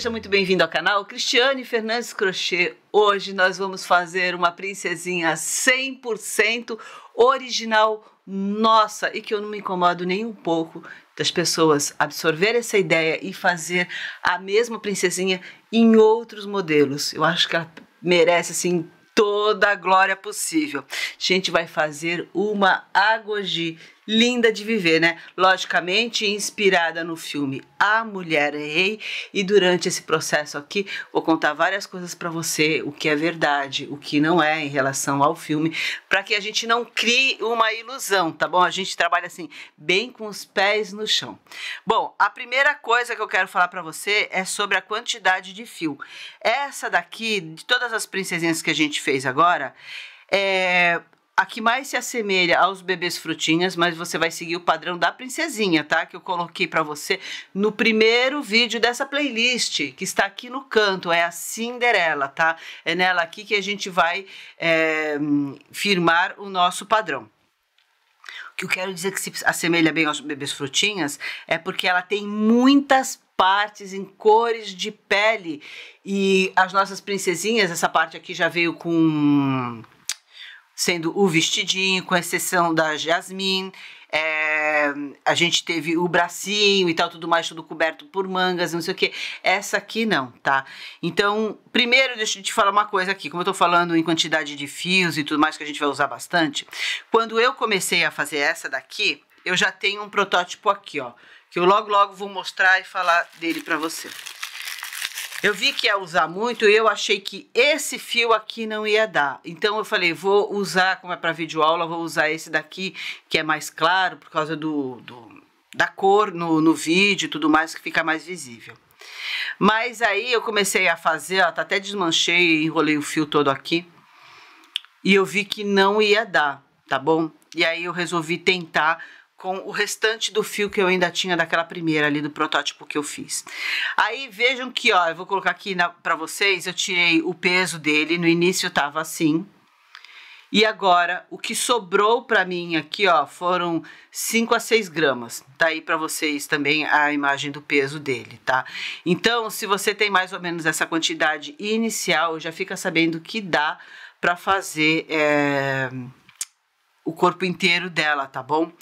seja muito bem-vindo ao canal Cristiane Fernandes Crochê. Hoje nós vamos fazer uma princesinha 100% original nossa e que eu não me incomodo nem um pouco das pessoas absorver essa ideia e fazer a mesma princesinha em outros modelos. Eu acho que ela merece assim toda a glória possível. A gente vai fazer uma agogi linda de viver, né? Logicamente inspirada no filme A Mulher é Rei e durante esse processo aqui vou contar várias coisas para você, o que é verdade, o que não é em relação ao filme, para que a gente não crie uma ilusão, tá bom? A gente trabalha assim bem com os pés no chão. Bom, a primeira coisa que eu quero falar para você é sobre a quantidade de fio. Essa daqui, de todas as princesinhas que a gente fez agora, é, a que mais se assemelha aos bebês frutinhas, mas você vai seguir o padrão da princesinha, tá? Que eu coloquei para você no primeiro vídeo dessa playlist, que está aqui no canto, é a Cinderela, tá? É nela aqui que a gente vai é, firmar o nosso padrão. O que eu quero dizer que se assemelha bem aos bebês frutinhas é porque ela tem muitas partes, em cores de pele. E as nossas princesinhas, essa parte aqui já veio com sendo o vestidinho, com exceção da Jasmine. É, a gente teve o bracinho e tal, tudo mais, tudo coberto por mangas, não sei o que. Essa aqui não, tá? Então, primeiro, deixa eu te falar uma coisa aqui. Como eu tô falando em quantidade de fios e tudo mais que a gente vai usar bastante, quando eu comecei a fazer essa daqui, eu já tenho um protótipo aqui, ó. Que eu logo, logo vou mostrar e falar dele pra você. Eu vi que ia usar muito e eu achei que esse fio aqui não ia dar. Então eu falei, vou usar, como é para videoaula, vou usar esse daqui, que é mais claro por causa do, do da cor no, no vídeo e tudo mais, que fica mais visível. Mas aí eu comecei a fazer, ó, tá até desmanchei e enrolei o fio todo aqui. E eu vi que não ia dar, tá bom? E aí eu resolvi tentar com o restante do fio que eu ainda tinha daquela primeira ali do protótipo que eu fiz. Aí vejam que, ó, eu vou colocar aqui para vocês, eu tirei o peso dele, no início tava assim. E agora o que sobrou para mim aqui, ó, foram 5 a 6 gramas. Tá aí para vocês também a imagem do peso dele, tá? Então, se você tem mais ou menos essa quantidade inicial, já fica sabendo que dá para fazer é, o corpo inteiro dela, tá bom?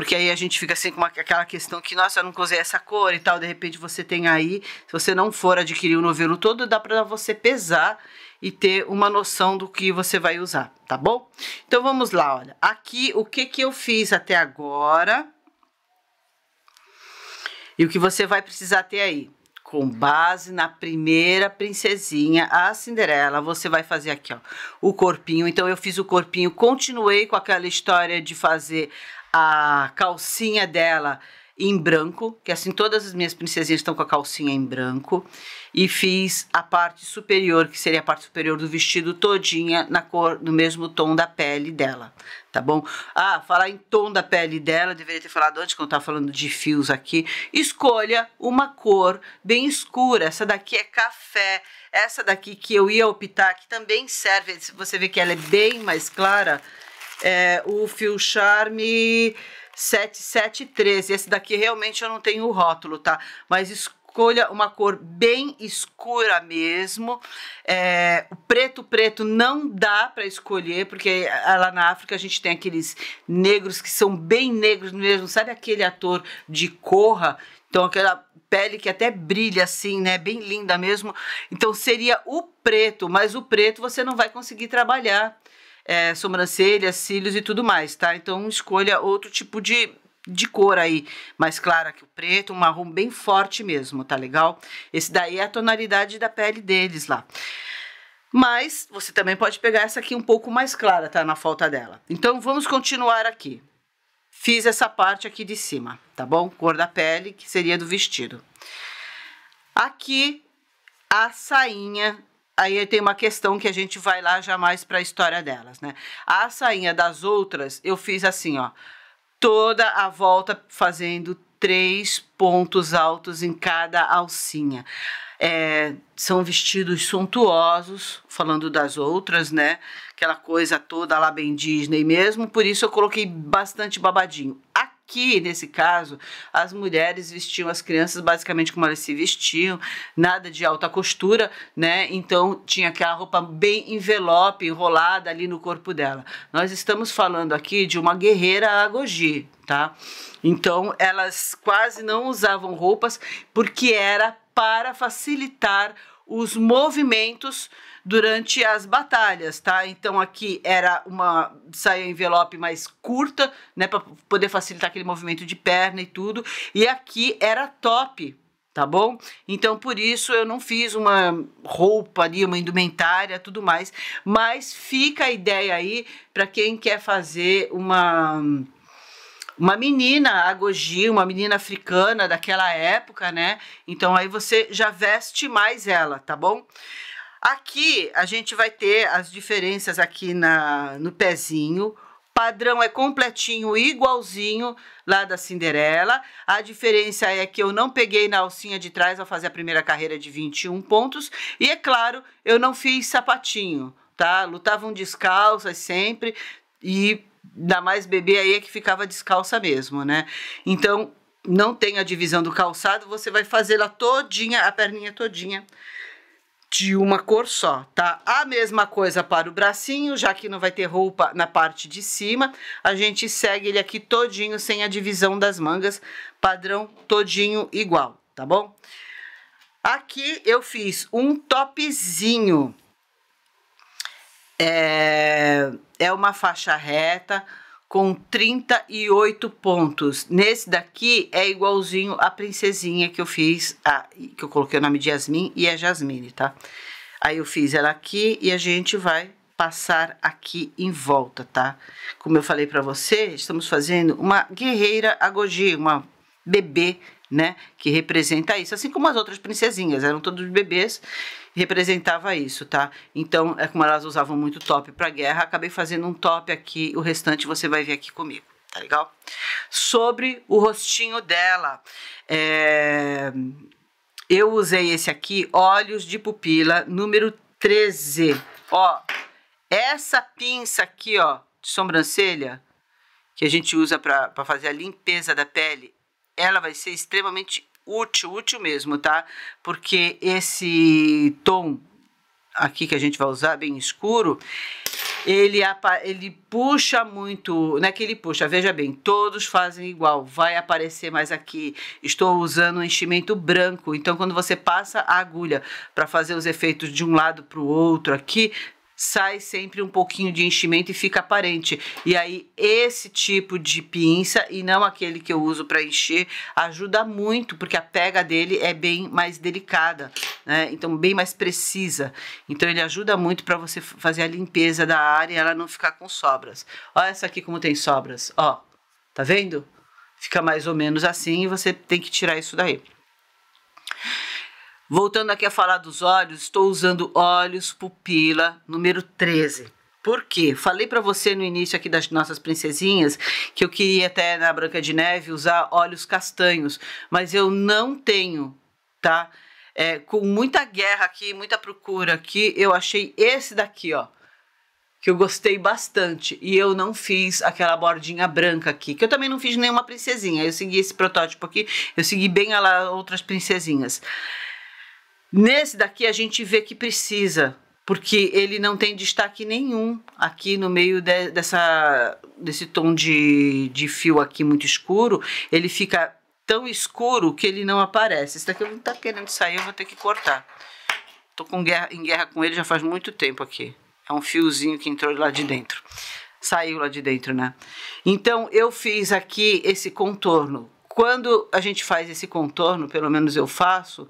Porque aí a gente fica assim com uma, aquela questão que, nossa, eu não usei essa cor e tal. De repente você tem aí, se você não for adquirir o novelo todo, dá para você pesar e ter uma noção do que você vai usar, tá bom? Então vamos lá, olha. Aqui o que que eu fiz até agora e o que você vai precisar ter aí. Com base na primeira princesinha, a Cinderela, você vai fazer aqui, ó, o corpinho. Então, eu fiz o corpinho, continuei com aquela história de fazer a calcinha dela em branco, que assim todas as minhas princesinhas estão com a calcinha em branco, e fiz a parte superior, que seria a parte superior do vestido todinha na cor, no mesmo tom da pele dela, tá bom? Ah, falar em tom da pele dela, deveria ter falado antes quando eu tava falando de fios aqui. Escolha uma cor bem escura, essa daqui é café, essa daqui que eu ia optar, que também serve, se você vê que ela é bem mais clara, é, o Fio Charme 7713. Esse daqui realmente eu não tenho o rótulo, tá? Mas escolha uma cor bem escura mesmo. É, o preto preto não dá para escolher, porque lá na África a gente tem aqueles negros que são bem negros mesmo. Sabe aquele ator de Corra? Então aquela pele que até brilha assim, né? Bem linda mesmo. Então seria o preto, mas o preto você não vai conseguir trabalhar é, sobrancelhas, cílios e tudo mais, tá? Então escolha outro tipo de, de cor aí, mais clara que o preto, um marrom bem forte mesmo, tá legal? Esse daí é a tonalidade da pele deles lá. Mas você também pode pegar essa aqui um pouco mais clara, tá? Na falta dela. Então vamos continuar aqui. Fiz essa parte aqui de cima, tá bom? Cor da pele, que seria do vestido. Aqui a sainha aí tem uma questão que a gente vai lá jamais para a história delas, né? A sainha das outras, eu fiz assim, ó, toda a volta fazendo três pontos altos em cada alcinha. É, são vestidos suntuosos, falando das outras, né? Aquela coisa toda lá bem Disney mesmo, por isso eu coloquei bastante babadinho. A Aqui, nesse caso, as mulheres vestiam as crianças basicamente como elas se vestiam, nada de alta costura, né? Então tinha aquela roupa bem envelope, enrolada ali no corpo dela. Nós estamos falando aqui de uma guerreira agogi, tá? Então elas quase não usavam roupas porque era para facilitar os movimentos durante as batalhas, tá? Então aqui era uma saia envelope mais curta, né, para poder facilitar aquele movimento de perna e tudo. E aqui era top, tá bom? Então por isso eu não fiz uma roupa ali, uma indumentária, tudo mais, mas fica a ideia aí para quem quer fazer uma uma menina agogi, uma menina africana daquela época, né? Então aí você já veste mais ela, tá bom? Aqui a gente vai ter as diferenças aqui na, no pezinho. Padrão é completinho, igualzinho lá da Cinderela. A diferença é que eu não peguei na alcinha de trás ao fazer a primeira carreira de 21 pontos. E é claro, eu não fiz sapatinho, tá? Lutavam descalças sempre e Ainda mais bebê aí é que ficava descalça mesmo, né? Então, não tem a divisão do calçado, você vai fazê-la todinha, a perninha todinha de uma cor só, tá? A mesma coisa para o bracinho, já que não vai ter roupa na parte de cima, a gente segue ele aqui todinho, sem a divisão das mangas, padrão todinho igual, tá bom? Aqui eu fiz um topzinho, é, é uma faixa reta com 38 pontos. Nesse daqui é igualzinho a princesinha que eu fiz, a, que eu coloquei o nome de Yasmin e é Jasmine, tá? Aí eu fiz ela aqui e a gente vai passar aqui em volta, tá? Como eu falei pra você, estamos fazendo uma guerreira agogi, uma bebê né? Que representa isso, assim como as outras princesinhas, eram todos bebês, representava isso, tá? Então, é como elas usavam muito top para guerra, acabei fazendo um top aqui, o restante você vai ver aqui comigo, tá legal? Sobre o rostinho dela, é... eu usei esse aqui, olhos de pupila número 13, ó. Essa pinça aqui, ó, de sobrancelha, que a gente usa para fazer a limpeza da pele, ela vai ser extremamente útil, útil mesmo, tá? Porque esse tom aqui que a gente vai usar, bem escuro, ele, ele puxa muito, não é que ele puxa, veja bem, todos fazem igual, vai aparecer mais aqui. Estou usando um enchimento branco, então quando você passa a agulha para fazer os efeitos de um lado para o outro aqui, sai sempre um pouquinho de enchimento e fica aparente. E aí esse tipo de pinça, e não aquele que eu uso para encher, ajuda muito, porque a pega dele é bem mais delicada, né? Então bem mais precisa. Então ele ajuda muito para você fazer a limpeza da área e ela não ficar com sobras. Olha essa aqui como tem sobras, ó. Tá vendo? Fica mais ou menos assim e você tem que tirar isso daí. Voltando aqui a falar dos olhos, estou usando olhos pupila número 13. Por quê? Falei para você no início aqui das nossas princesinhas que eu queria até na Branca de Neve usar olhos castanhos, mas eu não tenho, tá? É, com muita guerra aqui, muita procura aqui, eu achei esse daqui, ó que eu gostei bastante. E eu não fiz aquela bordinha branca aqui, que eu também não fiz nenhuma princesinha. Eu segui esse protótipo aqui, eu segui bem a lá outras princesinhas. Nesse daqui a gente vê que precisa, porque ele não tem destaque nenhum aqui no meio de, dessa, desse tom de, de fio aqui muito escuro. Ele fica tão escuro que ele não aparece. Esse daqui não tá querendo sair, eu vou ter que cortar. Tô com guerra, em guerra com ele já faz muito tempo aqui. É um fiozinho que entrou lá de dentro. Saiu lá de dentro, né? Então, eu fiz aqui esse contorno. Quando a gente faz esse contorno, pelo menos eu faço,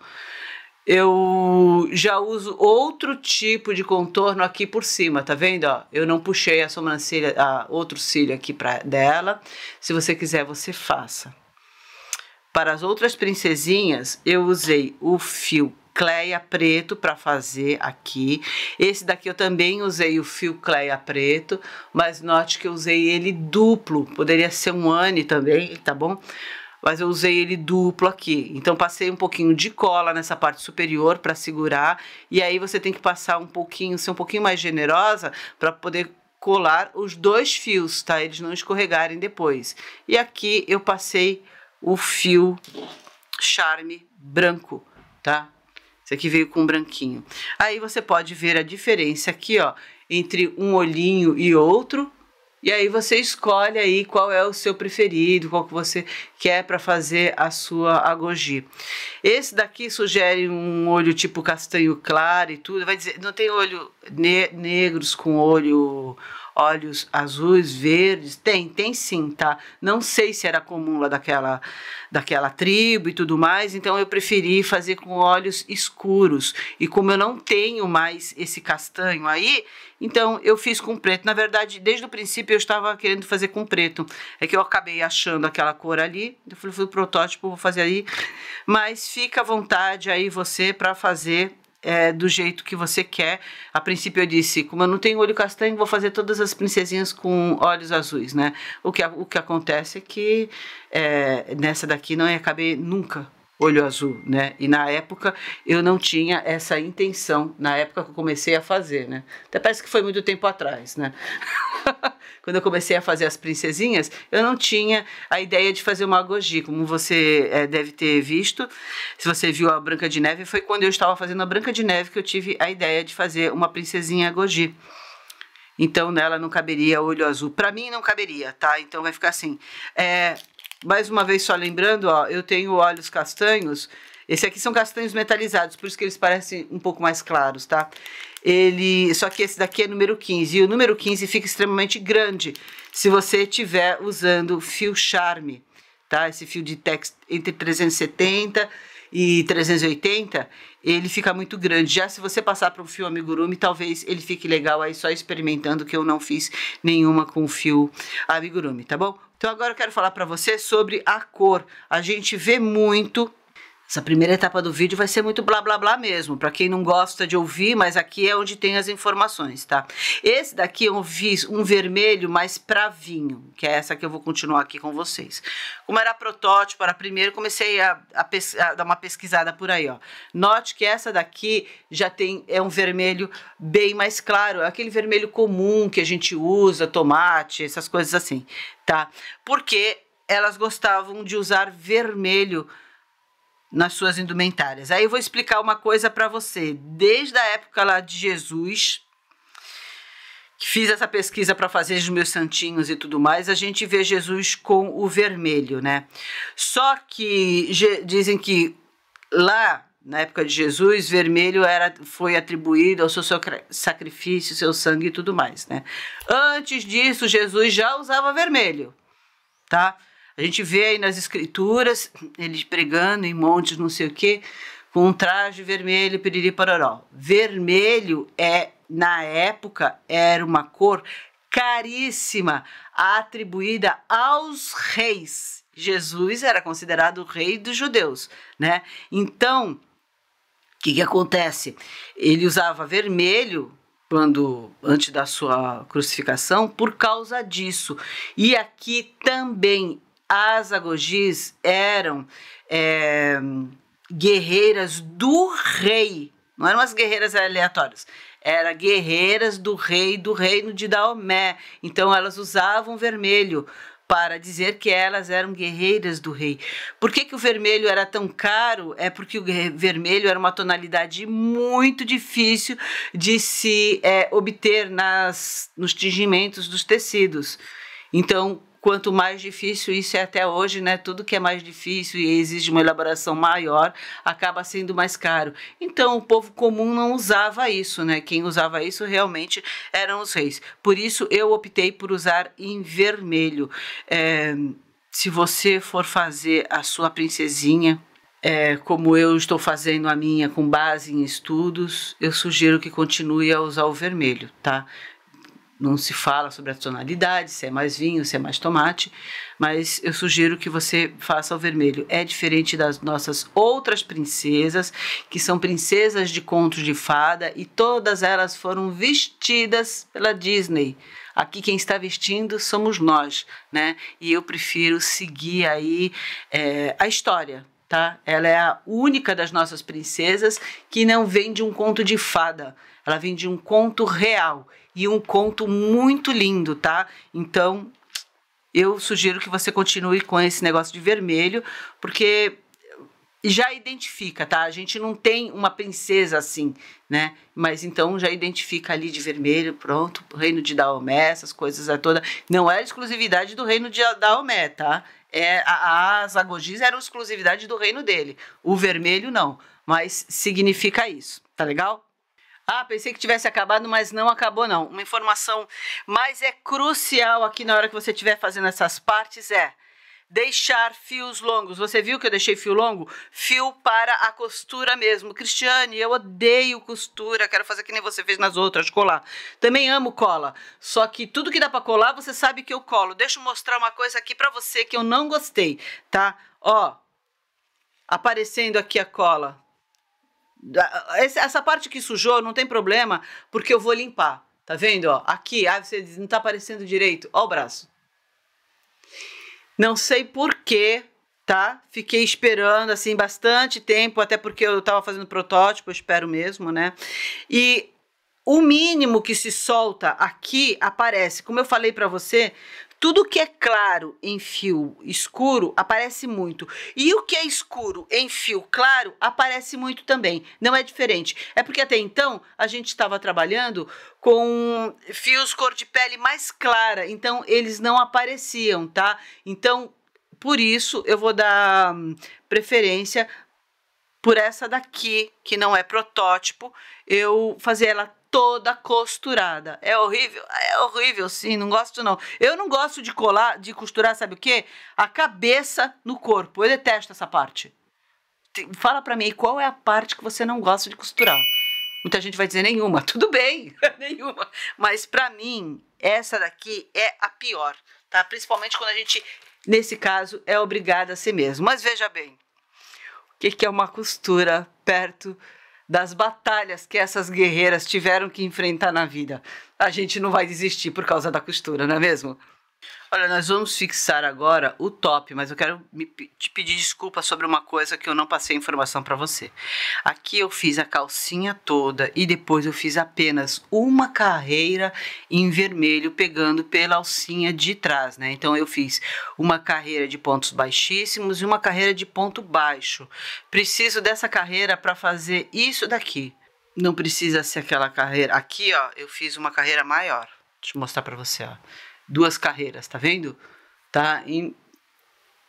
eu já uso outro tipo de contorno aqui por cima, tá vendo? Ó, eu não puxei a sobrancelha, a outro cílio aqui pra, dela. Se você quiser, você faça. Para as outras princesinhas, eu usei o fio Cleia preto para fazer aqui. Esse daqui eu também usei o fio Cleia preto, mas note que eu usei ele duplo. Poderia ser um Anne também, tá bom? mas eu usei ele duplo aqui. Então passei um pouquinho de cola nessa parte superior para segurar e aí você tem que passar um pouquinho, ser um pouquinho mais generosa para poder colar os dois fios, tá? Eles não escorregarem depois. E aqui eu passei o fio charme branco, tá? Esse aqui veio com branquinho. Aí você pode ver a diferença aqui, ó, entre um olhinho e outro, e aí você escolhe aí qual é o seu preferido, qual que você quer para fazer a sua agogi. Esse daqui sugere um olho tipo castanho claro e tudo. Vai dizer, não tem olho ne negros com olho olhos azuis, verdes. Tem, tem sim, tá? Não sei se era comum lá daquela, daquela tribo e tudo mais, então eu preferi fazer com olhos escuros. E como eu não tenho mais esse castanho aí, então eu fiz com preto. Na verdade, desde o princípio eu estava querendo fazer com preto. É que eu acabei achando aquela cor ali. Eu falei, foi o protótipo, vou fazer aí. Mas fica à vontade aí você para fazer é, do jeito que você quer. A princípio eu disse, como eu não tenho olho castanho, vou fazer todas as princesinhas com olhos azuis, né? O que, o que acontece é que é, nessa daqui não ia caber nunca olho azul, né? E na época eu não tinha essa intenção, na época que eu comecei a fazer, né? Até parece que foi muito tempo atrás, né? Quando eu comecei a fazer as princesinhas, eu não tinha a ideia de fazer uma goji, como você é, deve ter visto. Se você viu a Branca de Neve, foi quando eu estava fazendo a Branca de Neve que eu tive a ideia de fazer uma princesinha goji. Então nela não caberia olho azul. Para mim não caberia, tá? Então vai ficar assim. É, mais uma vez, só lembrando, ó, eu tenho olhos castanhos. Esse aqui são castanhos metalizados, por isso que eles parecem um pouco mais claros, tá? Ele, só que esse daqui é número 15, e o número 15 fica extremamente grande se você estiver usando fio charme, tá? Esse fio de tex entre 370 e 380, ele fica muito grande. Já se você passar para um fio amigurumi, talvez ele fique legal aí só experimentando, que eu não fiz nenhuma com fio amigurumi, tá bom? Então agora eu quero falar para você sobre a cor. A gente vê muito essa primeira etapa do vídeo vai ser muito blá blá blá mesmo, para quem não gosta de ouvir, mas aqui é onde tem as informações, tá? Esse daqui eu é fiz um vermelho mais para vinho, que é essa que eu vou continuar aqui com vocês. Como era protótipo, era primeiro, comecei a, a, a dar uma pesquisada por aí, ó. Note que essa daqui já tem é um vermelho bem mais claro, é aquele vermelho comum que a gente usa, tomate, essas coisas assim, tá? Porque elas gostavam de usar vermelho nas suas indumentárias. Aí eu vou explicar uma coisa para você. Desde a época lá de Jesus, que fiz essa pesquisa para fazer os meus santinhos e tudo mais, a gente vê Jesus com o vermelho, né? Só que dizem que lá na época de Jesus, vermelho era foi atribuído ao seu sacrifício, seu sangue e tudo mais, né? Antes disso, Jesus já usava vermelho, tá? A gente vê aí nas escrituras ele pregando em montes, não sei o quê, com um traje vermelho, piriri pororó. Vermelho é, na época, era uma cor caríssima, atribuída aos reis. Jesus era considerado o rei dos judeus, né? Então, o que, que acontece? Ele usava vermelho quando antes da sua crucificação por causa disso. E aqui também as agogis eram é, guerreiras do rei, não eram as guerreiras aleatórias, eram guerreiras do rei do reino de Daomé. Então elas usavam vermelho para dizer que elas eram guerreiras do rei. Por que, que o vermelho era tão caro? É porque o vermelho era uma tonalidade muito difícil de se é, obter nas, nos tingimentos dos tecidos. Então, quanto mais difícil isso é até hoje, né? Tudo que é mais difícil e exige uma elaboração maior acaba sendo mais caro. Então o povo comum não usava isso, né? Quem usava isso realmente eram os reis. Por isso eu optei por usar em vermelho. É, se você for fazer a sua princesinha, é, como eu estou fazendo a minha com base em estudos, eu sugiro que continue a usar o vermelho, tá? não se fala sobre a tonalidade, se é mais vinho, se é mais tomate, mas eu sugiro que você faça o vermelho. É diferente das nossas outras princesas, que são princesas de contos de fada e todas elas foram vestidas pela Disney. Aqui quem está vestindo somos nós, né? E eu prefiro seguir aí é, a história, tá? Ela é a única das nossas princesas que não vem de um conto de fada, ela vem de um conto real e um conto muito lindo, tá? Então, eu sugiro que você continue com esse negócio de vermelho, porque já identifica, tá? A gente não tem uma princesa assim, né? Mas então já identifica ali de vermelho, pronto, reino de Daomé, essas coisas a é toda. Não é exclusividade do reino de Daomé, tá? É, as agogis eram exclusividade do reino dele. O vermelho não, mas significa isso, tá legal? Ah, pensei que tivesse acabado, mas não acabou não. Uma informação, mas é crucial aqui na hora que você estiver fazendo essas partes é deixar fios longos. Você viu que eu deixei fio longo? Fio para a costura mesmo. Cristiane, eu odeio costura, quero fazer que nem você fez nas outras, colar. Também amo cola, só que tudo que dá para colar, você sabe que eu colo. Deixa eu mostrar uma coisa aqui para você que eu não gostei, tá? Ó, aparecendo aqui a cola, essa parte que sujou não tem problema, porque eu vou limpar. Tá vendo? Ó, aqui, ah, você não tá aparecendo direito. Ó o braço. Não sei porquê, tá? Fiquei esperando, assim, bastante tempo, até porque eu tava fazendo protótipo, eu espero mesmo, né? E o mínimo que se solta aqui aparece. Como eu falei para você, tudo que é claro em fio escuro aparece muito. E o que é escuro em fio claro aparece muito também. Não é diferente. É porque até então a gente estava trabalhando com fios cor de pele mais clara, então eles não apareciam, tá? Então, por isso eu vou dar hum, preferência por essa daqui, que não é protótipo, eu fazer ela toda costurada. É horrível, é horrível sim, não gosto não. Eu não gosto de colar, de costurar, sabe o quê? A cabeça no corpo. Eu detesto essa parte. Fala para mim qual é a parte que você não gosta de costurar. Muita gente vai dizer nenhuma. Tudo bem, nenhuma. Mas para mim, essa daqui é a pior, tá? Principalmente quando a gente, nesse caso, é obrigada a si mesmo. Mas veja bem, o que, que é uma costura perto das batalhas que essas guerreiras tiveram que enfrentar na vida. A gente não vai desistir por causa da costura, não é mesmo? Olha, nós vamos fixar agora o top, mas eu quero me, te pedir desculpa sobre uma coisa que eu não passei informação para você. Aqui eu fiz a calcinha toda e depois eu fiz apenas uma carreira em vermelho pegando pela alcinha de trás, né? Então eu fiz uma carreira de pontos baixíssimos e uma carreira de ponto baixo. Preciso dessa carreira para fazer isso daqui. Não precisa ser aquela carreira. Aqui, ó, eu fiz uma carreira maior. Deixa eu mostrar para você, ó duas carreiras, tá vendo? Tá? em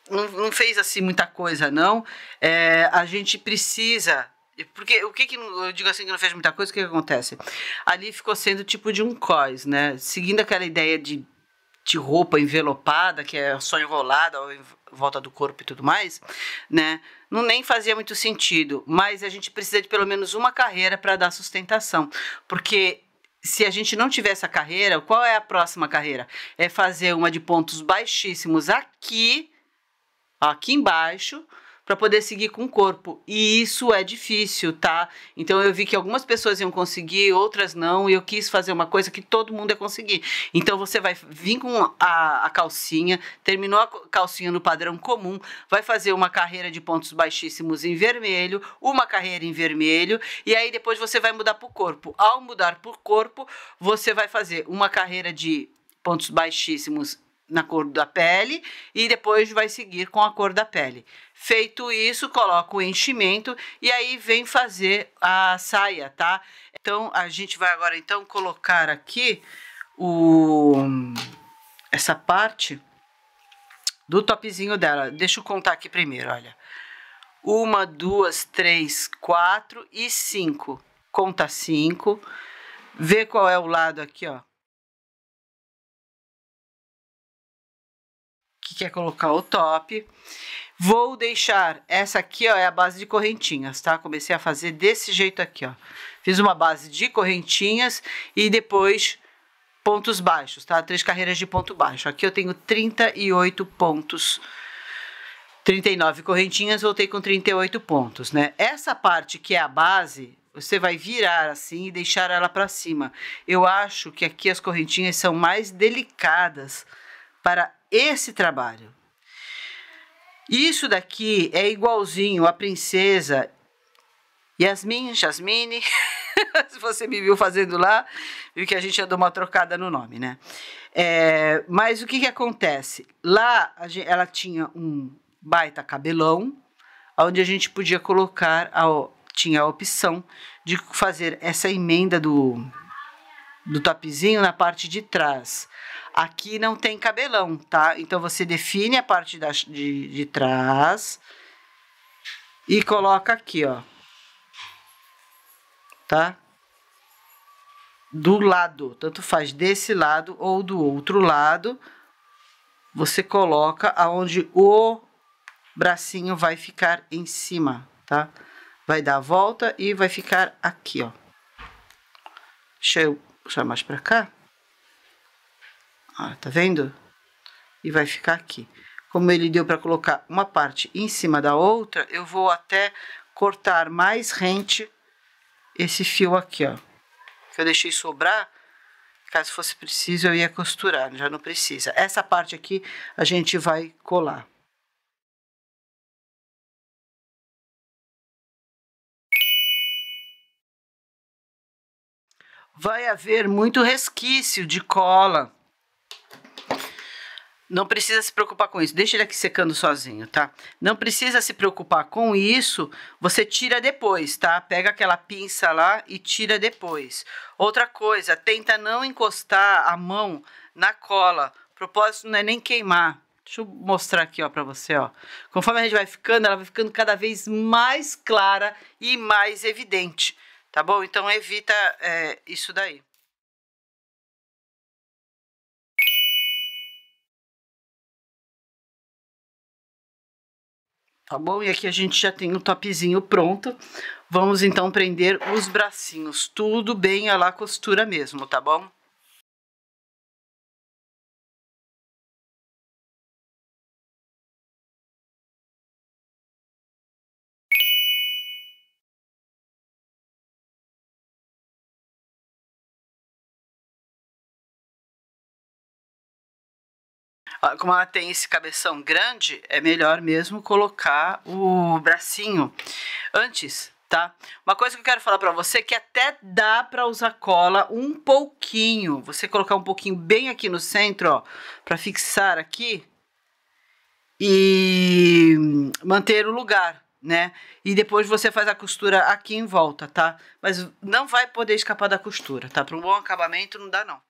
não, não fez assim muita coisa, não. É, a gente precisa porque o que, que eu digo assim que não fez muita coisa, o que, que acontece? Ali ficou sendo tipo de um cós, né? Seguindo aquela ideia de, de roupa envelopada, que é só enrolada ou em volta do corpo e tudo mais, né? Não nem fazia muito sentido, mas a gente precisa de pelo menos uma carreira para dar sustentação, porque se a gente não tiver essa carreira, qual é a próxima carreira? É fazer uma de pontos baixíssimos aqui, aqui embaixo, para poder seguir com o corpo. E isso é difícil, tá? Então eu vi que algumas pessoas iam conseguir, outras não, e eu quis fazer uma coisa que todo mundo ia conseguir. Então você vai vir com a, a calcinha, terminou a calcinha no padrão comum, vai fazer uma carreira de pontos baixíssimos em vermelho, uma carreira em vermelho, e aí depois você vai mudar para o corpo. Ao mudar para o corpo, você vai fazer uma carreira de pontos baixíssimos na cor da pele e depois vai seguir com a cor da pele. Feito isso, coloca o enchimento e aí vem fazer a saia, tá? Então, a gente vai agora, então, colocar aqui o... essa parte do topzinho dela. Deixa eu contar aqui primeiro, olha. Uma, duas, três, quatro e cinco. Conta cinco. Vê qual é o lado aqui, ó. que é colocar o top. Vou deixar, essa aqui ó, é a base de correntinhas, tá? Comecei a fazer desse jeito aqui, ó. Fiz uma base de correntinhas e depois pontos baixos, tá? Três carreiras de ponto baixo. Aqui eu tenho 38 pontos 39 correntinhas, voltei com 38 pontos, né? Essa parte que é a base, você vai virar assim e deixar ela para cima. Eu acho que aqui as correntinhas são mais delicadas para esse trabalho. Isso daqui é igualzinho a princesa Yasmin, Jasmine. Se você me viu fazendo lá, viu que a gente já deu uma trocada no nome, né? É, mas o que, que acontece? Lá gente, ela tinha um baita cabelão, onde a gente podia colocar, a, tinha a opção de fazer essa emenda do, do tapizinho na parte de trás. Aqui não tem cabelão, tá? Então você define a parte da, de, de trás e coloca aqui, ó. Tá? Do lado, tanto faz desse lado ou do outro lado, você coloca aonde o bracinho vai ficar em cima, tá? Vai dar a volta e vai ficar aqui, ó. Deixa eu puxar mais pra cá. Ah, tá vendo? E vai ficar aqui. Como ele deu para colocar uma parte em cima da outra, eu vou até cortar mais rente esse fio aqui, ó. Que eu deixei sobrar, caso fosse preciso eu ia costurar, já não precisa. Essa parte aqui a gente vai colar. Vai haver muito resquício de cola não precisa se preocupar com isso. Deixa ele aqui secando sozinho, tá? Não precisa se preocupar com isso. Você tira depois, tá? Pega aquela pinça lá e tira depois. Outra coisa, tenta não encostar a mão na cola. O propósito não é nem queimar. Deixa eu mostrar aqui, ó, para você, ó. Conforme a gente vai ficando, ela vai ficando cada vez mais clara e mais evidente, tá bom? Então evita é, isso daí. tá bom? E aqui a gente já tem o topzinho pronto. Vamos então prender os bracinhos, tudo bem a lá costura mesmo, tá bom? como ela tem esse cabeção grande, é melhor mesmo colocar o bracinho antes, tá? Uma coisa que eu quero falar para você é que até dá para usar cola um pouquinho. Você colocar um pouquinho bem aqui no centro, ó, para fixar aqui e manter o lugar, né? E depois você faz a costura aqui em volta, tá? Mas não vai poder escapar da costura, tá? Para um bom acabamento não dá não.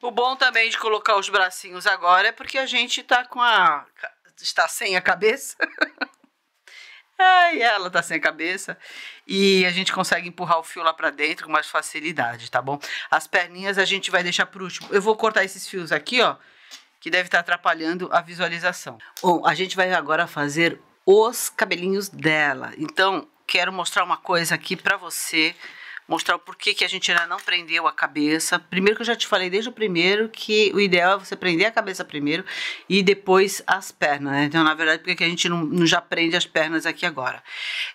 O bom também de colocar os bracinhos agora é porque a gente tá com a. está sem a cabeça. Ai, ela tá sem a cabeça. E a gente consegue empurrar o fio lá pra dentro com mais facilidade, tá bom? As perninhas a gente vai deixar por último. Eu vou cortar esses fios aqui, ó, que deve estar tá atrapalhando a visualização. Bom, a gente vai agora fazer os cabelinhos dela. Então, quero mostrar uma coisa aqui pra você mostrar o porquê que a gente ainda não prendeu a cabeça. Primeiro que eu já te falei desde o primeiro que o ideal é você prender a cabeça primeiro e depois as pernas, né? Então, na verdade, porque a gente não, não, já prende as pernas aqui agora.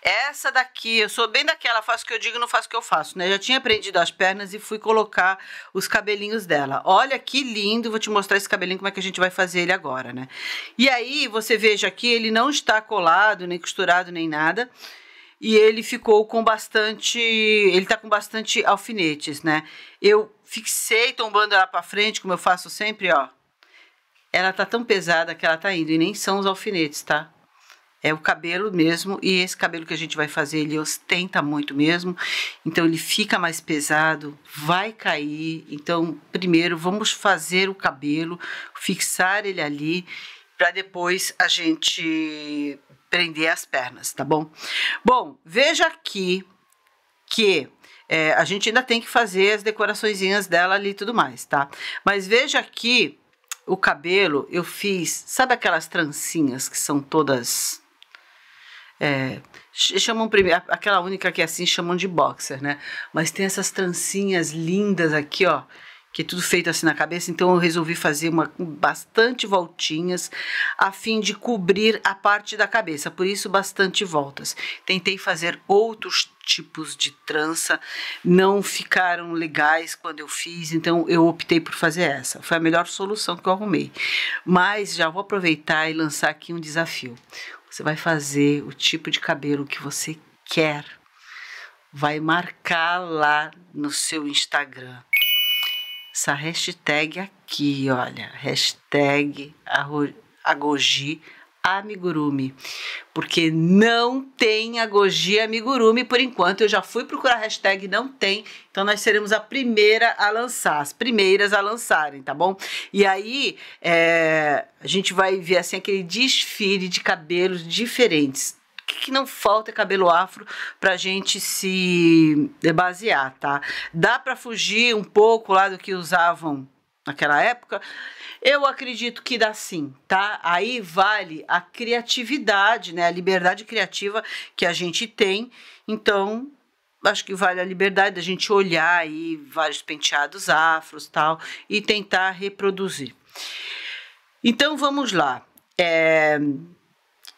Essa daqui, eu sou bem daquela, faço o que eu digo, não faço o que eu faço, né? já tinha prendido as pernas e fui colocar os cabelinhos dela. Olha que lindo, vou te mostrar esse cabelinho, como é que a gente vai fazer ele agora, né? E aí, você veja aqui, ele não está colado, nem costurado, nem nada e ele ficou com bastante. Ele tá com bastante alfinetes, né? Eu fixei tombando ela para frente, como eu faço sempre, ó. Ela tá tão pesada que ela tá indo, e nem são os alfinetes, tá? é o cabelo mesmo e esse cabelo que a gente vai fazer ele ostenta muito mesmo então ele fica mais pesado vai cair então primeiro vamos fazer o cabelo fixar ele ali para depois a gente prender as pernas, tá bom? Bom, veja aqui que é, a gente ainda tem que fazer as decoraçõezinhas dela ali e tudo mais, tá? Mas veja aqui o cabelo, eu fiz, sabe aquelas trancinhas que são todas... É, chamam primeiro, aquela única que é assim chamam de boxer, né? Mas tem essas trancinhas lindas aqui, ó que é tudo feito assim na cabeça, então eu resolvi fazer uma bastante voltinhas a fim de cobrir a parte da cabeça, por isso bastante voltas. Tentei fazer outros tipos de trança, não ficaram legais quando eu fiz, então eu optei por fazer essa. Foi a melhor solução que eu arrumei. Mas já vou aproveitar e lançar aqui um desafio. Você vai fazer o tipo de cabelo que você quer. Vai marcar lá no seu Instagram essa hashtag aqui, olha, hashtag agogi amigurumi, porque não tem agogi amigurumi por enquanto, eu já fui procurar hashtag, não tem, então nós seremos a primeira a lançar, as primeiras a lançarem, tá bom? E aí, é, a gente vai ver assim aquele desfile de cabelos diferentes, que não falta é cabelo afro para a gente se basear, tá? Dá para fugir um pouco lá do que usavam naquela época? Eu acredito que dá sim, tá? Aí vale a criatividade, né? A liberdade criativa que a gente tem. Então, acho que vale a liberdade da gente olhar aí vários penteados afros, tal, e tentar reproduzir. Então, vamos lá. É...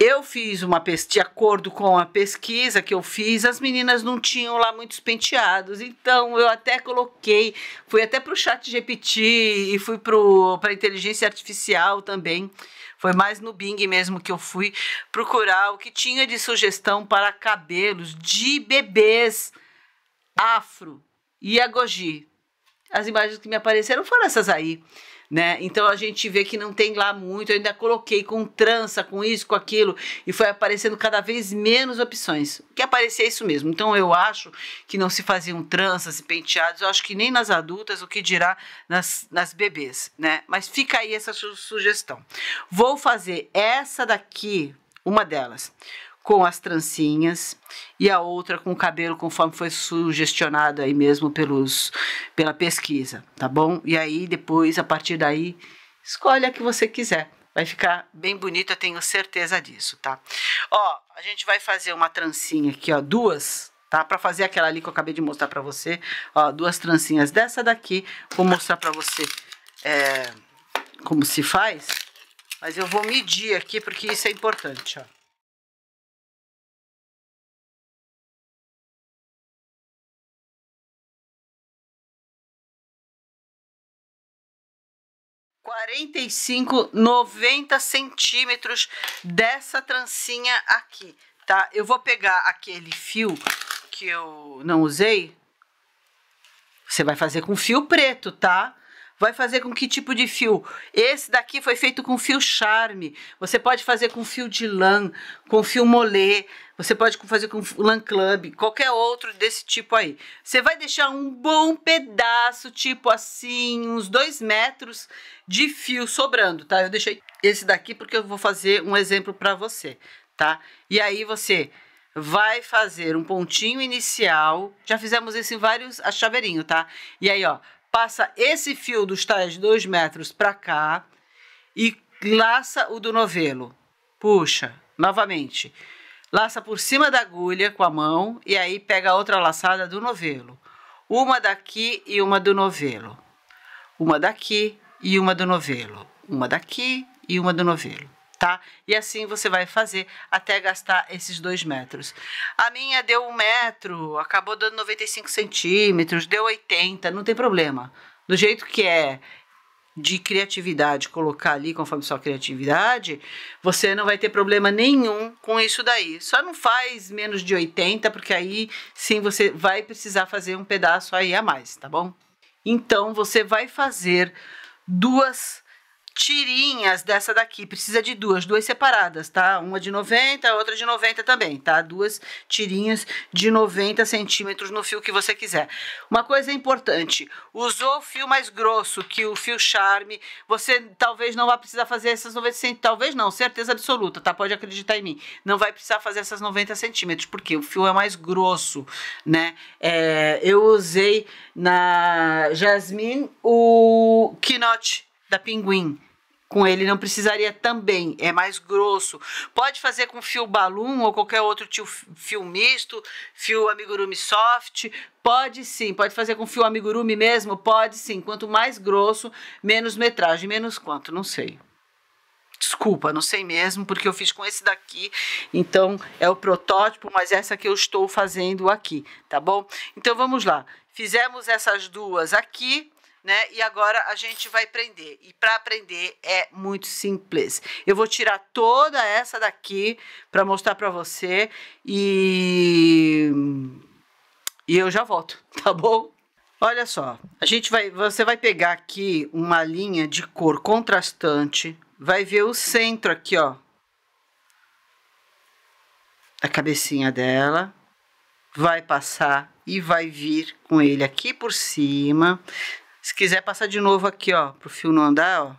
Eu fiz uma pesquisa, de acordo com a pesquisa que eu fiz, as meninas não tinham lá muitos penteados. Então eu até coloquei, fui até para o chat GPT e fui para a inteligência artificial também. Foi mais no Bing mesmo que eu fui procurar o que tinha de sugestão para cabelos de bebês afro e agogi. As imagens que me apareceram foram essas aí né? Então a gente vê que não tem lá muito. Eu ainda coloquei com trança, com isso, com aquilo, e foi aparecendo cada vez menos opções. Que aparecia é isso mesmo. Então eu acho que não se faziam tranças e penteados, eu acho que nem nas adultas, o que dirá nas, nas bebês, né? Mas fica aí essa su sugestão. Vou fazer essa daqui, uma delas com as trancinhas e a outra com o cabelo conforme foi sugestionado aí mesmo pelos pela pesquisa, tá bom? E aí depois a partir daí escolhe a que você quiser. Vai ficar bem bonito, eu tenho certeza disso, tá? Ó, a gente vai fazer uma trancinha aqui, ó, duas, tá? Para fazer aquela ali que eu acabei de mostrar para você, ó, duas trancinhas dessa daqui, vou mostrar para você é, como se faz, mas eu vou medir aqui porque isso é importante, ó. 45, 90 centímetros dessa trancinha aqui, tá? Eu vou pegar aquele fio que eu não usei. Você vai fazer com fio preto, Tá? vai fazer com que tipo de fio? Esse daqui foi feito com fio charme. Você pode fazer com fio de lã, com fio molê. Você pode fazer com LAN Club, qualquer outro desse tipo aí. Você vai deixar um bom pedaço, tipo assim, uns dois metros de fio sobrando, tá? Eu deixei esse daqui porque eu vou fazer um exemplo para você, tá? E aí você vai fazer um pontinho inicial. Já fizemos isso em vários a chaveirinho, tá? E aí, ó, passa esse fio dos tais dois metros para cá e laça o do novelo. Puxa, novamente laça por cima da agulha com a mão e aí pega a outra laçada do novelo. Uma daqui e uma do novelo. Uma daqui e uma do novelo. Uma daqui e uma do novelo, tá? E assim você vai fazer até gastar esses dois metros. A minha deu um metro, acabou dando 95 centímetros, deu 80, não tem problema. Do jeito que é, de criatividade, colocar ali conforme sua criatividade, você não vai ter problema nenhum com isso daí. Só não faz menos de 80, porque aí sim você vai precisar fazer um pedaço aí a mais, tá bom? Então você vai fazer duas tirinhas dessa daqui. Precisa de duas, duas separadas, tá? Uma de 90, outra de 90 também, tá? Duas tirinhas de 90 centímetros no fio que você quiser. Uma coisa importante, usou o fio mais grosso que o fio charme, você talvez não vá precisar fazer essas 90 centímetros, talvez não, certeza absoluta, tá? Pode acreditar em mim. Não vai precisar fazer essas 90 centímetros, porque o fio é mais grosso, né? É, eu usei na Jasmine o quinote da Pinguim com ele não precisaria também, é mais grosso. Pode fazer com fio balum ou qualquer outro tipo, fio misto, fio amigurumi soft, pode sim. Pode fazer com fio amigurumi mesmo, pode sim. Quanto mais grosso, menos metragem, menos quanto, não sei. Desculpa, não sei mesmo, porque eu fiz com esse daqui, então é o protótipo, mas essa que eu estou fazendo aqui, tá bom? Então vamos lá. Fizemos essas duas aqui, né? E agora a gente vai prender. E para aprender é muito simples. Eu vou tirar toda essa daqui para mostrar para você e e eu já volto, tá bom? Olha só, a gente vai, você vai pegar aqui uma linha de cor contrastante, vai ver o centro aqui, ó, da cabecinha dela, vai passar e vai vir com ele aqui por cima, se quiser passar de novo aqui, ó, pro fio não andar, ó.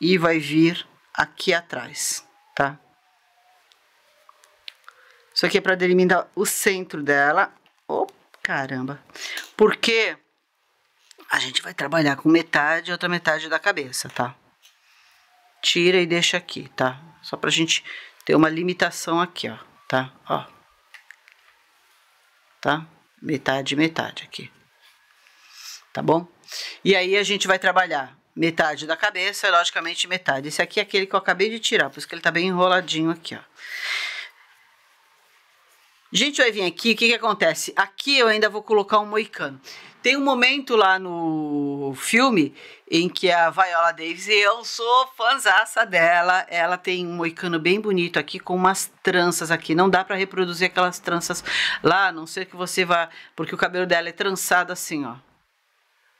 E vai vir aqui atrás, tá? Isso aqui é para delimitar o centro dela. Oh, caramba. Porque a gente vai trabalhar com metade e outra metade da cabeça, tá? Tira e deixa aqui, tá? Só pra gente ter uma limitação aqui, ó, tá? Ó tá? Metade, metade aqui. Tá bom? E aí a gente vai trabalhar metade da cabeça, logicamente metade. Esse aqui é aquele que eu acabei de tirar, por isso que ele tá bem enroladinho aqui, ó gente vai vir aqui, o que, que acontece? Aqui eu ainda vou colocar um moicano. Tem um momento lá no filme em que a Viola Davis, e eu sou fãzaça dela, ela tem um moicano bem bonito aqui com umas tranças aqui. Não dá para reproduzir aquelas tranças lá, a não ser que você vá, porque o cabelo dela é trançado assim, ó.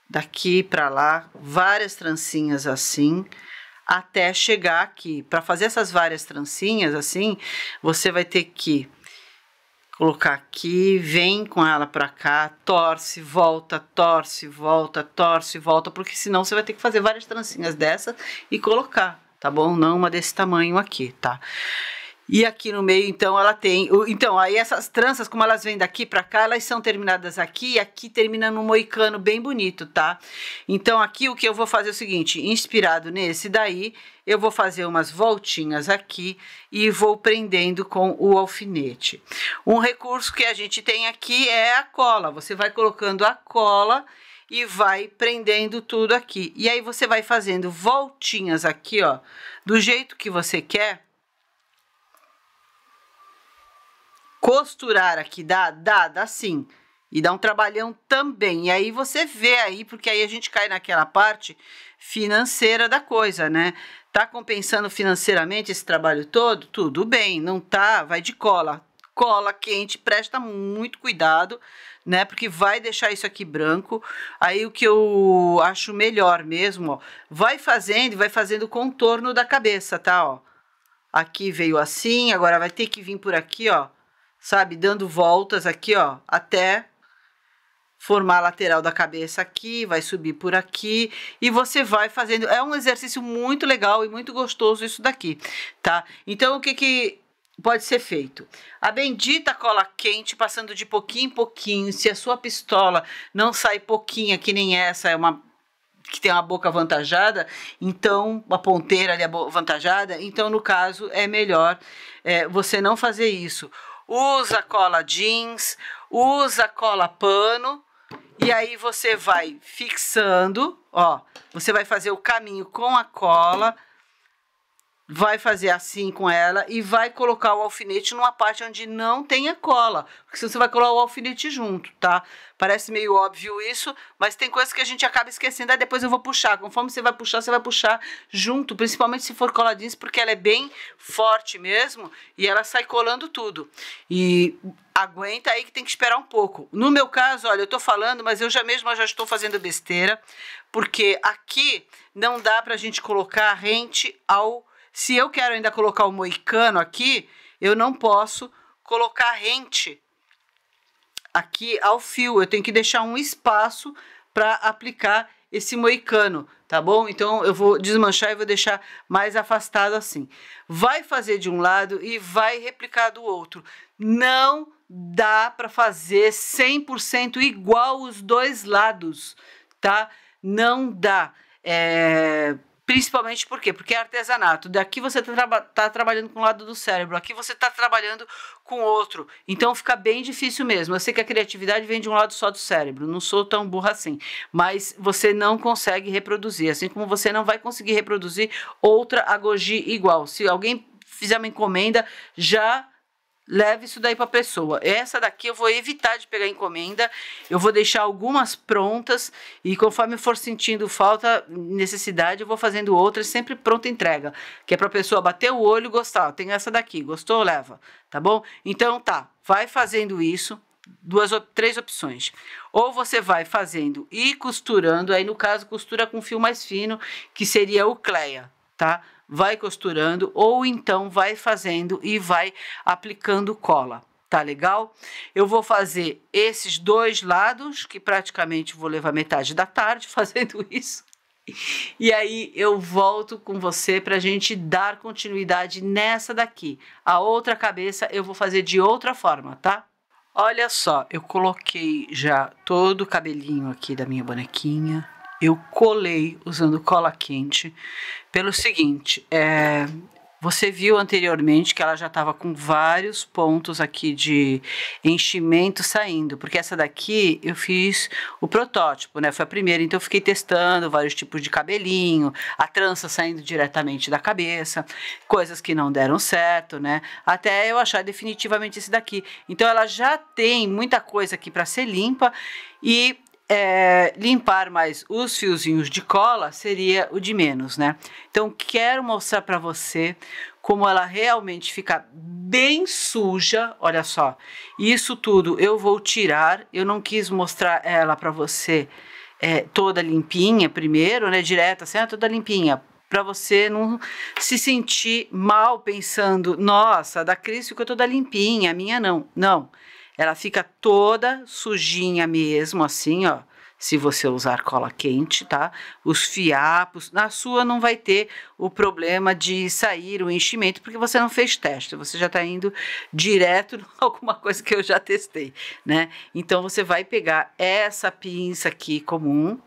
Daqui para lá, várias trancinhas assim até chegar aqui. Para fazer essas várias trancinhas assim, você vai ter que colocar aqui, vem com ela para cá, torce, volta, torce, volta, torce, volta, porque senão você vai ter que fazer várias trancinhas dessa e colocar, tá bom? Não uma desse tamanho aqui, tá? E aqui no meio, então, ela tem. Então, aí essas tranças, como elas vêm daqui para cá, elas são terminadas aqui e aqui termina num moicano bem bonito, tá? Então, aqui o que eu vou fazer é o seguinte: inspirado nesse daí, eu vou fazer umas voltinhas aqui e vou prendendo com o alfinete. Um recurso que a gente tem aqui é a cola. Você vai colocando a cola e vai prendendo tudo aqui. E aí você vai fazendo voltinhas aqui, ó, do jeito que você quer. Costurar aqui, dá? Dá, dá sim. E dá um trabalhão também. E aí você vê aí, porque aí a gente cai naquela parte financeira da coisa, né? Tá compensando financeiramente esse trabalho todo? Tudo bem, não tá, vai de cola. Cola quente, presta muito cuidado, né? Porque vai deixar isso aqui branco. Aí o que eu acho melhor mesmo, ó, vai fazendo, vai fazendo o contorno da cabeça, tá, ó. Aqui veio assim, agora vai ter que vir por aqui, ó, sabe, dando voltas aqui, ó, até formar a lateral da cabeça aqui, vai subir por aqui e você vai fazendo. É um exercício muito legal e muito gostoso isso daqui, tá? Então, o que que pode ser feito. A bendita cola quente, passando de pouquinho em pouquinho, se a sua pistola não sai pouquinha, que nem essa, é uma que tem uma boca avantajada, então a ponteira ali avantajada, então no caso é melhor é, você não fazer isso. Usa cola jeans, usa cola pano, e aí você vai fixando, ó, você vai fazer o caminho com a cola vai fazer assim com ela e vai colocar o alfinete numa parte onde não tenha cola, porque senão você vai colar o alfinete junto, tá? Parece meio óbvio isso, mas tem coisas que a gente acaba esquecendo, aí depois eu vou puxar. Conforme você vai puxar, você vai puxar junto, principalmente se for cola jeans, porque ela é bem forte mesmo e ela sai colando tudo. E aguenta aí que tem que esperar um pouco. No meu caso, olha, eu tô falando, mas eu já mesmo já estou fazendo besteira, porque aqui não dá pra gente colocar rente ao se eu quero ainda colocar o moicano aqui, eu não posso colocar rente aqui ao fio. Eu tenho que deixar um espaço para aplicar esse moicano, tá bom? Então eu vou desmanchar e vou deixar mais afastado assim. Vai fazer de um lado e vai replicar do outro. Não dá para fazer 100% igual os dois lados, tá? Não dá. É, Principalmente por quê? Porque é artesanato. Daqui você está traba tá trabalhando com um lado do cérebro, aqui você está trabalhando com outro. Então fica bem difícil mesmo. Eu sei que a criatividade vem de um lado só do cérebro, não sou tão burra assim. Mas você não consegue reproduzir. Assim como você não vai conseguir reproduzir outra agogi igual. Se alguém fizer uma encomenda, já leve isso daí para a pessoa. Essa daqui eu vou evitar de pegar encomenda, eu vou deixar algumas prontas e conforme for sentindo falta, necessidade, eu vou fazendo outras, sempre pronta entrega, que é para a pessoa bater o olho e gostar. Tem essa daqui, gostou? Leva, tá bom? Então tá, vai fazendo isso, duas três opções. Ou você vai fazendo e costurando, aí no caso costura com fio mais fino, que seria o cleia, tá? vai costurando ou então vai fazendo e vai aplicando cola. Tá legal? Eu vou fazer esses dois lados, que praticamente vou levar metade da tarde fazendo isso. E aí eu volto com você para a gente dar continuidade nessa daqui. A outra cabeça eu vou fazer de outra forma, tá? Olha só, eu coloquei já todo o cabelinho aqui da minha bonequinha eu colei usando cola quente pelo seguinte, é, você viu anteriormente que ela já estava com vários pontos aqui de enchimento saindo, porque essa daqui eu fiz o protótipo, né? Foi a primeira, então eu fiquei testando vários tipos de cabelinho, a trança saindo diretamente da cabeça, coisas que não deram certo, né? Até eu achar definitivamente esse daqui. Então ela já tem muita coisa aqui para ser limpa e é, limpar mais os fiozinhos de cola seria o de menos, né? Então, quero mostrar para você como ela realmente fica bem suja, olha só. Isso tudo eu vou tirar, eu não quis mostrar ela para você é, toda limpinha primeiro, né, direta, assim, ah, toda limpinha, para você não se sentir mal pensando, nossa, da Cris ficou toda limpinha, a minha não. Não. Ela fica toda sujinha mesmo, assim, ó. Se você usar cola quente, tá? Os fiapos. Na sua não vai ter o problema de sair o enchimento, porque você não fez teste. Você já está indo direto em alguma coisa que eu já testei, né? Então, você vai pegar essa pinça aqui comum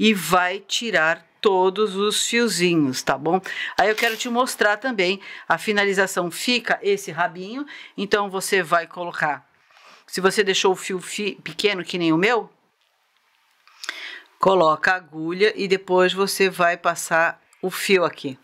e vai tirar todos os fiozinhos, tá bom? Aí eu quero te mostrar também, a finalização fica esse rabinho, então você vai colocar, se você deixou o fio fi, pequeno que nem o meu, coloca a agulha e depois você vai passar o fio aqui.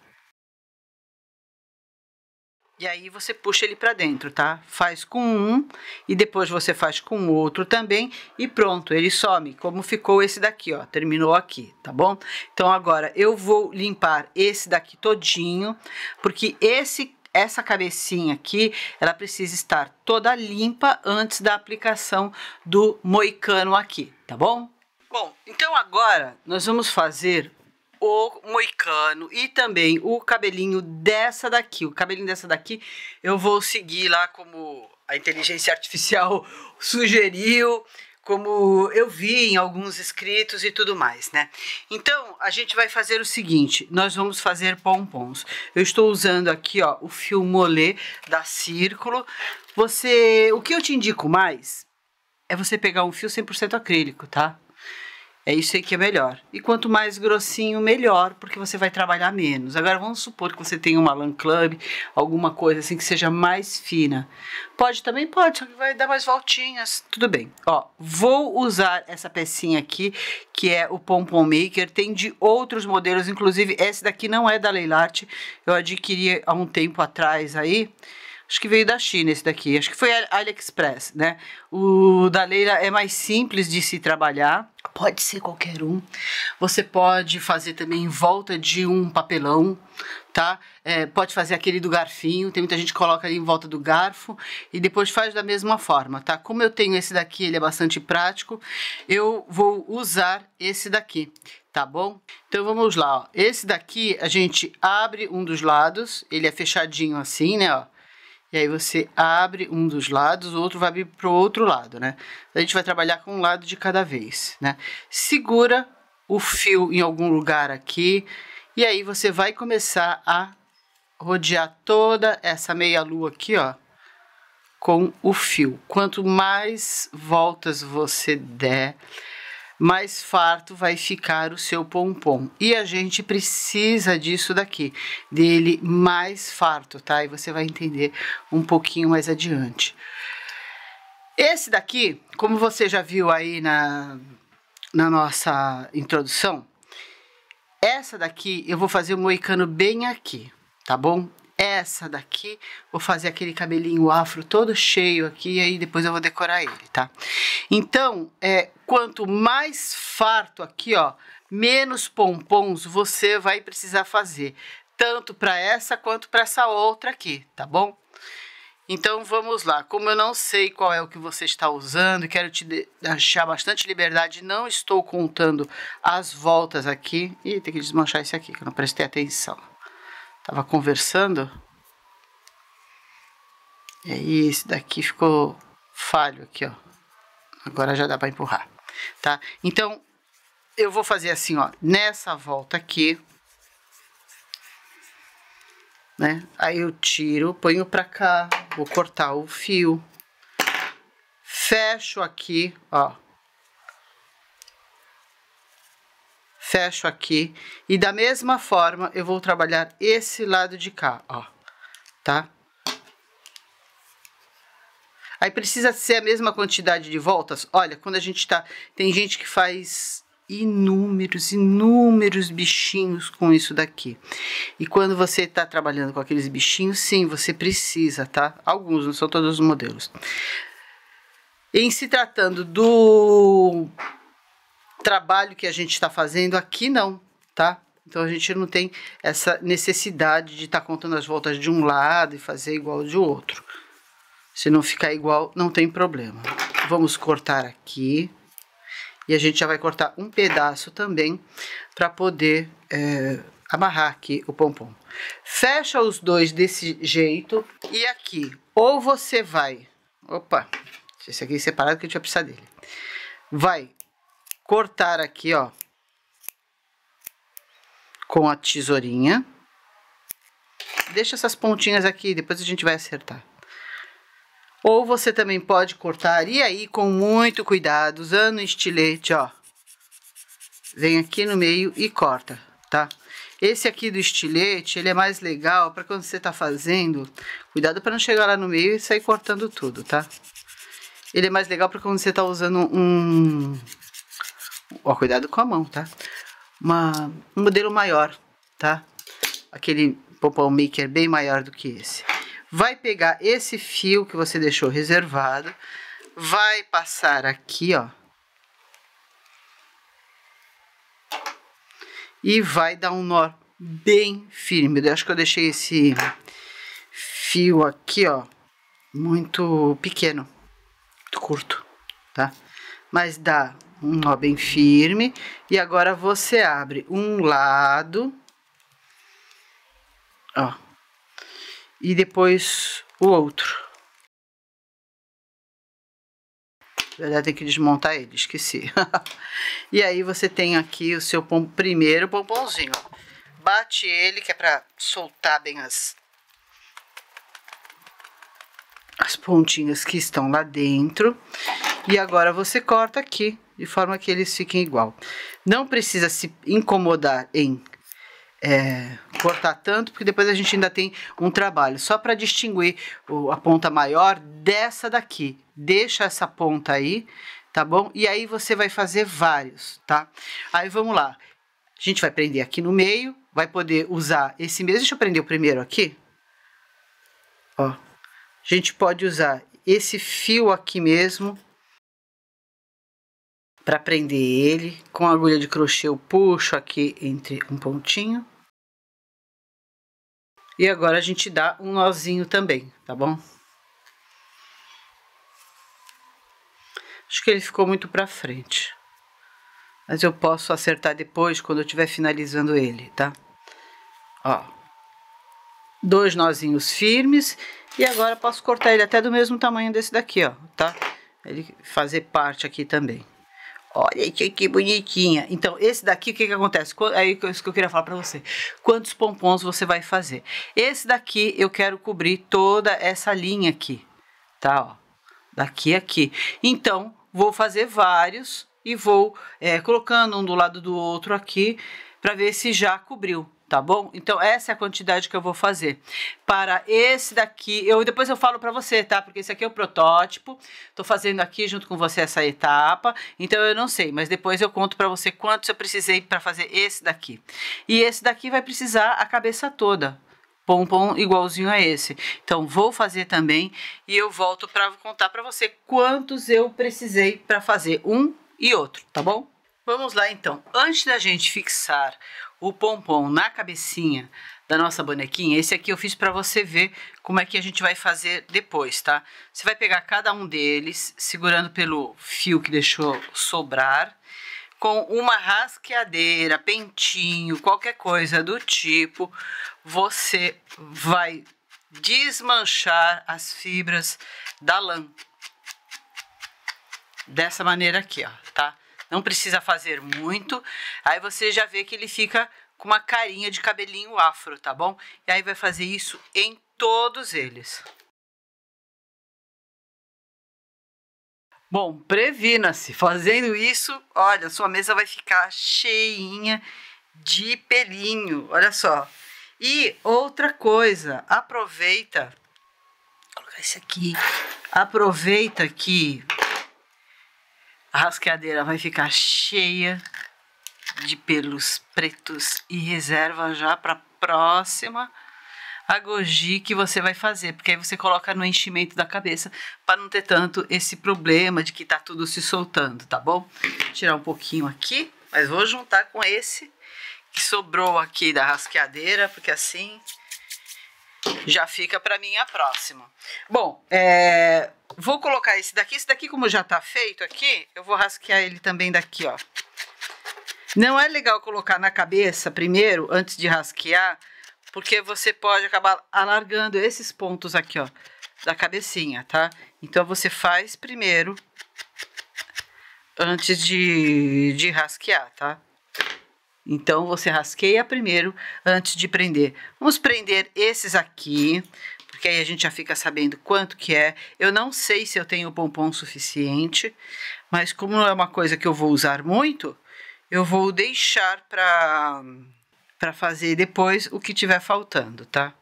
E aí você puxa ele para dentro, tá? Faz com um e depois você faz com outro também e pronto, ele some, como ficou esse daqui, ó, terminou aqui, tá bom? Então agora eu vou limpar esse daqui todinho, porque esse essa cabecinha aqui, ela precisa estar toda limpa antes da aplicação do moicano aqui, tá bom? Bom, então agora nós vamos fazer o moicano e também o cabelinho dessa daqui. O cabelinho dessa daqui eu vou seguir lá como a inteligência artificial sugeriu, como eu vi em alguns escritos e tudo mais, né? Então, a gente vai fazer o seguinte, nós vamos fazer pompons. Eu estou usando aqui, ó, o fio molê da Círculo. Você, o que eu te indico mais é você pegar um fio 100% acrílico, tá? É isso aí que é melhor. E quanto mais grossinho, melhor, porque você vai trabalhar menos. Agora vamos supor que você tenha uma LAN club, alguma coisa assim que seja mais fina. Pode também, pode, só que vai dar mais voltinhas. Tudo bem. Ó, vou usar essa pecinha aqui, que é o Pompom Maker. Tem de outros modelos, inclusive esse daqui não é da Leilart. Eu adquiri há um tempo atrás aí. Acho que veio da China esse daqui. Acho que foi AliExpress, né? O da Leila é mais simples de se trabalhar. Pode ser qualquer um. Você pode fazer também em volta de um papelão, tá? É, pode fazer aquele do garfinho. Tem muita gente que coloca ali em volta do garfo e depois faz da mesma forma, tá? Como eu tenho esse daqui, ele é bastante prático, eu vou usar esse daqui tá bom? Então vamos lá, ó. Esse daqui a gente abre um dos lados, ele é fechadinho assim, né, ó. E aí você abre um dos lados, o outro vai abrir para o outro lado, né? A gente vai trabalhar com um lado de cada vez, né? Segura o fio em algum lugar aqui e aí você vai começar a rodear toda essa meia lua aqui, ó, com o fio. Quanto mais voltas você der, mais farto vai ficar o seu pompom. E a gente precisa disso daqui, dele mais farto, tá? E você vai entender um pouquinho mais adiante. Esse daqui, como você já viu aí na, na nossa introdução, essa daqui eu vou fazer o moicano bem aqui, tá bom? essa daqui, vou fazer aquele cabelinho afro todo cheio aqui, e aí depois eu vou decorar ele, tá? Então, é, quanto mais farto aqui, ó, menos pompons você vai precisar fazer, tanto para essa quanto para essa outra aqui, tá bom? Então vamos lá, como eu não sei qual é o que você está usando, quero te deixar bastante liberdade, não estou contando as voltas aqui. e tem que desmanchar esse aqui, que eu não prestei atenção tava conversando. E aí esse daqui ficou falho aqui, ó. Agora já dá para empurrar, tá? Então, eu vou fazer assim, ó, nessa volta aqui, né? Aí eu tiro, ponho para cá, vou cortar o fio, fecho aqui, ó, fecho aqui e da mesma forma eu vou trabalhar esse lado de cá, ó, tá? Aí precisa ser a mesma quantidade de voltas. Olha, quando a gente tá, tem gente que faz inúmeros, inúmeros bichinhos com isso daqui. E quando você está trabalhando com aqueles bichinhos, sim, você precisa, tá? Alguns, não são todos os modelos. Em se tratando do trabalho que a gente está fazendo aqui não, tá? Então a gente não tem essa necessidade de estar tá contando as voltas de um lado e fazer igual de outro. Se não ficar igual, não tem problema. Vamos cortar aqui. E a gente já vai cortar um pedaço também para poder é, amarrar aqui o pompom. Fecha os dois desse jeito. E aqui, ou você vai... Opa, esse aqui é separado que a gente vai precisar dele. Vai cortar aqui, ó, com a tesourinha. Deixa essas pontinhas aqui, depois a gente vai acertar. Ou você também pode cortar, e aí com muito cuidado, usando estilete, ó. Vem aqui no meio e corta, tá? Esse aqui do estilete, ele é mais legal para quando você tá fazendo. Cuidado para não chegar lá no meio e sair cortando tudo, tá? Ele é mais legal para quando você tá usando um ó, cuidado com a mão, tá? Uma, um modelo maior, tá? Aquele popão maker bem maior do que esse. Vai pegar esse fio que você deixou reservado, vai passar aqui, ó. E vai dar um nó bem firme. Eu acho que eu deixei esse fio aqui, ó, muito pequeno, muito curto, tá? Mas dá um nó bem firme. E agora você abre um lado, ó, e depois o outro. Na verdade, tem que desmontar ele, esqueci. e aí você tem aqui o seu pom primeiro pomponzinho Bate ele, que é pra soltar bem as, as pontinhas que estão lá dentro. E agora você corta aqui, de forma que eles fiquem igual. Não precisa se incomodar em é, cortar tanto, porque depois a gente ainda tem um trabalho. Só para distinguir o, a ponta maior dessa daqui. Deixa essa ponta aí, tá bom? E aí você vai fazer vários, tá? Aí vamos lá. A gente vai prender aqui no meio, vai poder usar esse mesmo... Deixa eu prender o primeiro aqui. Ó. A gente pode usar esse fio aqui mesmo para prender ele. Com a agulha de crochê eu puxo aqui entre um pontinho. E agora a gente dá um nozinho também, tá bom? Acho que ele ficou muito para frente. Mas eu posso acertar depois, quando eu estiver finalizando ele, tá? Ó. Dois nozinhos firmes. E agora posso cortar ele até do mesmo tamanho desse daqui, ó, tá? Ele fazer parte aqui também. Olha que, que bonitinha. Então, esse daqui, o que, que acontece? Aí é isso que eu queria falar para você. Quantos pompons você vai fazer? Esse daqui, eu quero cobrir toda essa linha aqui, tá? Ó, daqui aqui. Então, vou fazer vários e vou é, colocando um do lado do outro aqui para ver se já cobriu tá bom? Então essa é a quantidade que eu vou fazer. Para esse daqui, eu depois eu falo para você, tá? Porque esse aqui é o protótipo. Tô fazendo aqui junto com você essa etapa. Então eu não sei, mas depois eu conto para você quantos eu precisei para fazer esse daqui. E esse daqui vai precisar a cabeça toda. Pompom igualzinho a esse. Então vou fazer também e eu volto para contar para você quantos eu precisei para fazer um e outro, tá bom? Vamos lá então. Antes da gente fixar o pompom na cabecinha da nossa bonequinha, esse aqui eu fiz para você ver como é que a gente vai fazer depois, tá? Você vai pegar cada um deles, segurando pelo fio que deixou sobrar, com uma rasqueadeira, pentinho, qualquer coisa do tipo, você vai desmanchar as fibras da lã. Dessa maneira aqui, ó, tá? não precisa fazer muito. Aí você já vê que ele fica com uma carinha de cabelinho afro, tá bom? E aí vai fazer isso em todos eles. Bom, previna-se. Fazendo isso, olha, sua mesa vai ficar cheinha de pelinho. Olha só. E outra coisa, aproveita. Vou colocar esse aqui. Aproveita que a rasqueadeira vai ficar cheia de pelos pretos e reserva já para próxima agogi que você vai fazer, porque aí você coloca no enchimento da cabeça para não ter tanto esse problema de que tá tudo se soltando, tá bom? Vou tirar um pouquinho aqui, mas vou juntar com esse que sobrou aqui da rasqueadeira, porque assim já fica para mim a próxima. Bom, é, vou colocar esse daqui. Esse daqui, como já está feito aqui, eu vou rasquear ele também daqui, ó. Não é legal colocar na cabeça primeiro, antes de rasquear, porque você pode acabar alargando esses pontos aqui, ó, da cabecinha, tá? Então, você faz primeiro, antes de, de rasquear, tá? Então, você rasqueia primeiro antes de prender. Vamos prender esses aqui, porque aí a gente já fica sabendo quanto que é. Eu não sei se eu tenho pompom suficiente, mas como não é uma coisa que eu vou usar muito, eu vou deixar para para fazer depois o que tiver faltando, tá?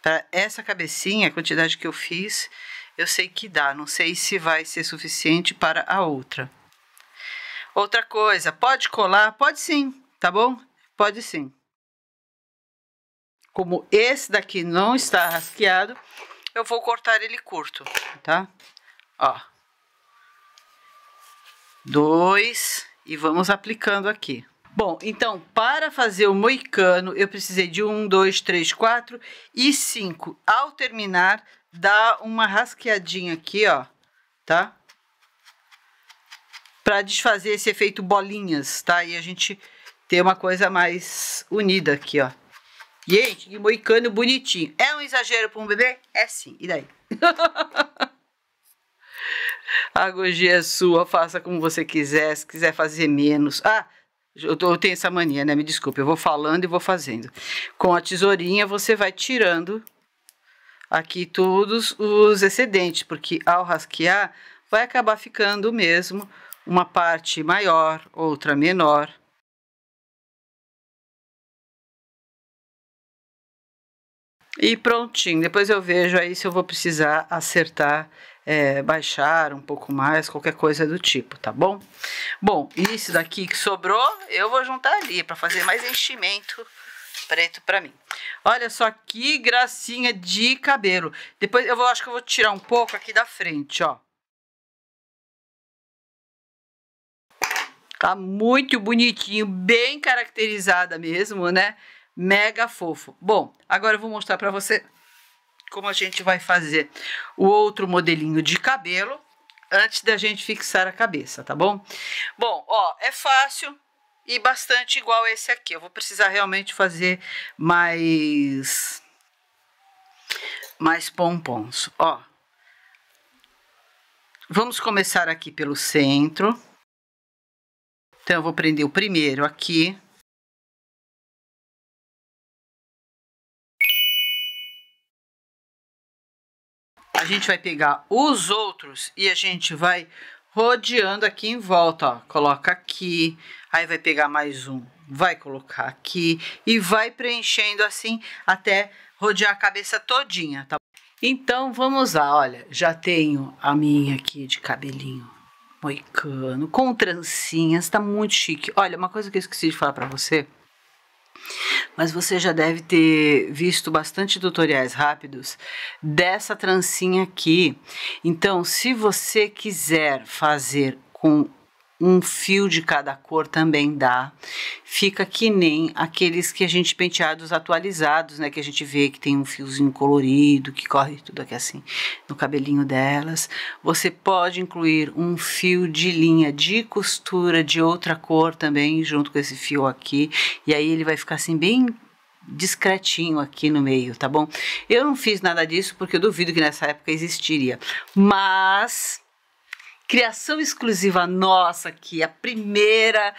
Para essa cabecinha, a quantidade que eu fiz, eu sei que dá, não sei se vai ser suficiente para a outra. Outra coisa, pode colar? Pode sim, tá bom? Pode sim. Como esse daqui não está rasqueado, eu vou cortar ele curto, tá? Ó. Dois. E vamos aplicando aqui. Bom, então, para fazer o moicano, eu precisei de um, dois, três, quatro e cinco. Ao terminar, dá uma rasqueadinha aqui, ó, tá? para desfazer esse efeito bolinhas, tá? E a gente ter uma coisa mais unida aqui, ó. Gente, que moicano bonitinho. É um exagero para um bebê? É sim. E daí? a gogia é sua, faça como você quiser. Se quiser fazer menos. Ah, eu, tô, eu tenho essa mania, né? Me desculpe. Eu vou falando e vou fazendo. Com a tesourinha, você vai tirando aqui todos os excedentes, porque ao rasquear vai acabar ficando mesmo uma parte maior, outra menor. E prontinho, depois eu vejo aí se eu vou precisar acertar, é, baixar um pouco mais, qualquer coisa do tipo, tá bom? Bom, isso daqui que sobrou, eu vou juntar ali para fazer mais enchimento preto para mim. Olha só que gracinha de cabelo. Depois eu vou, acho que eu vou tirar um pouco aqui da frente, ó. Tá muito bonitinho, bem caracterizada mesmo, né? Mega fofo. Bom, agora eu vou mostrar para você como a gente vai fazer o outro modelinho de cabelo antes da gente fixar a cabeça, tá bom? Bom, ó, é fácil e bastante igual esse aqui. Eu vou precisar realmente fazer mais mais pompons, ó. Vamos começar aqui pelo centro. Então, eu vou prender o primeiro aqui. A gente vai pegar os outros e a gente vai rodeando aqui em volta, ó. Coloca aqui, aí vai pegar mais um, vai colocar aqui e vai preenchendo assim até rodear a cabeça todinha, tá? Então, vamos lá, olha, já tenho a minha aqui de cabelinho moicano, com trancinhas, tá muito chique. Olha, uma coisa que eu esqueci de falar para você, mas você já deve ter visto bastante tutoriais rápidos dessa trancinha aqui. Então, se você quiser fazer com um fio de cada cor também dá. Fica que nem aqueles que a gente penteados atualizados, né? Que a gente vê que tem um fiozinho colorido, que corre tudo aqui assim no cabelinho delas. Você pode incluir um fio de linha de costura de outra cor também, junto com esse fio aqui. E aí ele vai ficar assim bem discretinho aqui no meio, tá bom? Eu não fiz nada disso porque eu duvido que nessa época existiria. Mas criação exclusiva nossa aqui, a primeira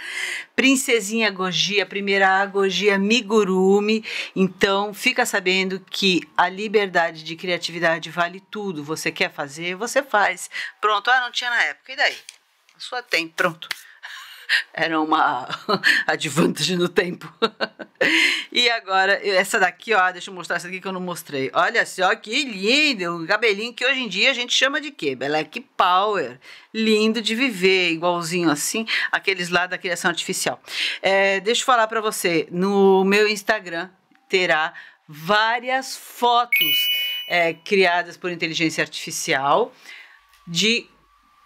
princesinha Goji, a primeira agogia migurume Então, fica sabendo que a liberdade de criatividade vale tudo. Você quer fazer, você faz. Pronto, ah, não tinha na época, e daí? A sua tem, pronto era uma advantage no tempo. e agora, essa daqui, ó, deixa eu mostrar essa aqui que eu não mostrei. Olha só que lindo, é um cabelinho que hoje em dia a gente chama de quê? Black Power. Lindo de viver, igualzinho assim, aqueles lá da criação artificial. É, deixa eu falar pra você, no meu Instagram terá várias fotos é, criadas por inteligência artificial de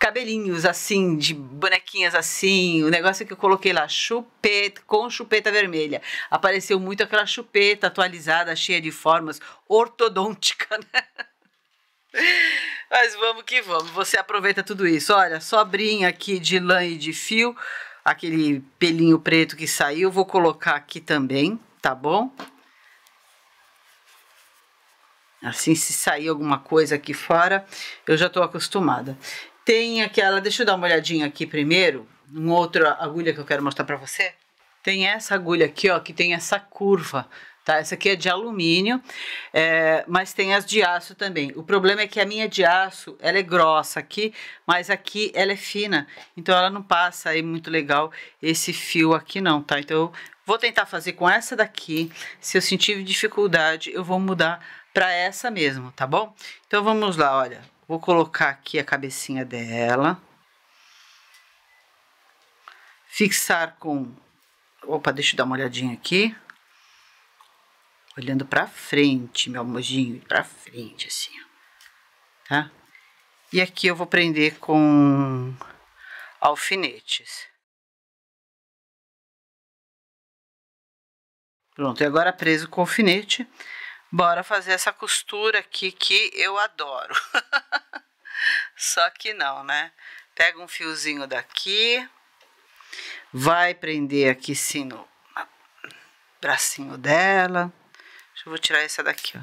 cabelinhos assim, de bonequinhas assim, o negócio que eu coloquei lá, chupeta, com chupeta vermelha. Apareceu muito aquela chupeta atualizada, cheia de formas, ortodôntica, né? Mas vamos que vamos, você aproveita tudo isso. Olha, sobrinha aqui de lã e de fio, aquele pelinho preto que saiu, vou colocar aqui também, tá bom? Assim, se sair alguma coisa aqui fora, eu já tô acostumada. Tem aquela, deixa eu dar uma olhadinha aqui primeiro, uma outra agulha que eu quero mostrar para você. Tem essa agulha aqui, ó, que tem essa curva, tá? Essa aqui é de alumínio, é, mas tem as de aço também. O problema é que a minha de aço, ela é grossa aqui, mas aqui ela é fina, então ela não passa aí muito legal esse fio aqui não, tá? Então eu vou tentar fazer com essa daqui, se eu sentir dificuldade, eu vou mudar para essa mesmo, tá bom? Então vamos lá, olha. Vou colocar aqui a cabecinha dela. Fixar com... Opa, deixa eu dar uma olhadinha aqui. Olhando pra frente, meu mojinho pra frente, assim, Tá? E aqui eu vou prender com alfinetes. Pronto, e agora preso com alfinete, Bora fazer essa costura aqui que eu adoro. Só que não, né? Pega um fiozinho daqui, vai prender aqui sim no bracinho dela. Deixa eu vou tirar essa daqui, ó.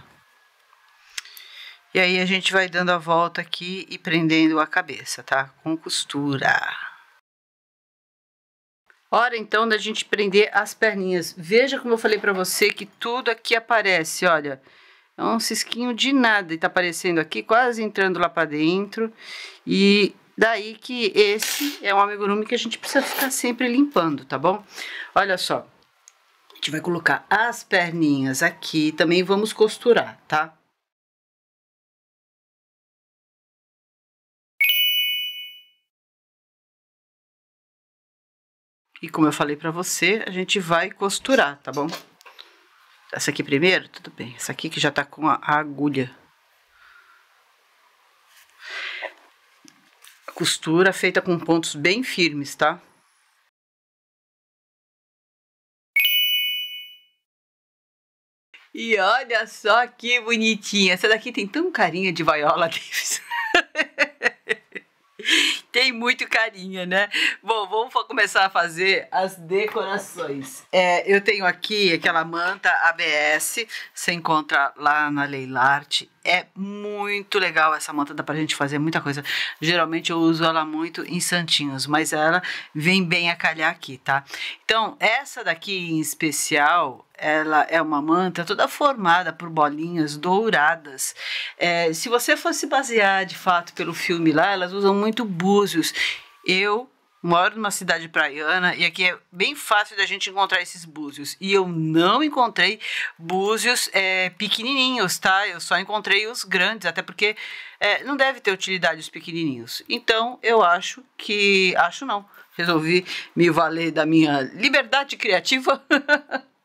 E aí a gente vai dando a volta aqui e prendendo a cabeça, tá? Com costura. Hora então da gente prender as perninhas. Veja como eu falei para você que tudo aqui aparece, olha. É um cisquinho de nada e tá aparecendo aqui, quase entrando lá para dentro. E daí que esse é um amigurumi que a gente precisa ficar sempre limpando, tá bom? Olha só. A gente vai colocar as perninhas aqui, também vamos costurar, tá? E como eu falei pra você, a gente vai costurar, tá bom? Essa aqui primeiro? Tudo bem. Essa aqui que já tá com a, agulha. Costura feita com pontos bem firmes, tá? E olha só que bonitinha. Essa daqui tem tão carinha de vaiola Davidson tem muito carinho né? Bom, vamos começar a fazer as decorações. É, eu tenho aqui aquela manta ABS, você encontra lá na Leilarte. É muito legal essa manta, dá pra gente fazer muita coisa. Geralmente eu uso ela muito em santinhos, mas ela vem bem a calhar aqui, tá? Então, essa daqui em especial, ela é uma manta toda formada por bolinhas douradas. É, se você fosse basear de fato pelo filme lá, elas usam muito búzios. Eu moro numa cidade praiana e aqui é bem fácil da gente encontrar esses búzios. E eu não encontrei búzios é, pequenininhos, tá? Eu só encontrei os grandes, até porque é, não deve ter utilidade os pequenininhos. Então eu acho que. Acho não. Resolvi me valer da minha liberdade criativa.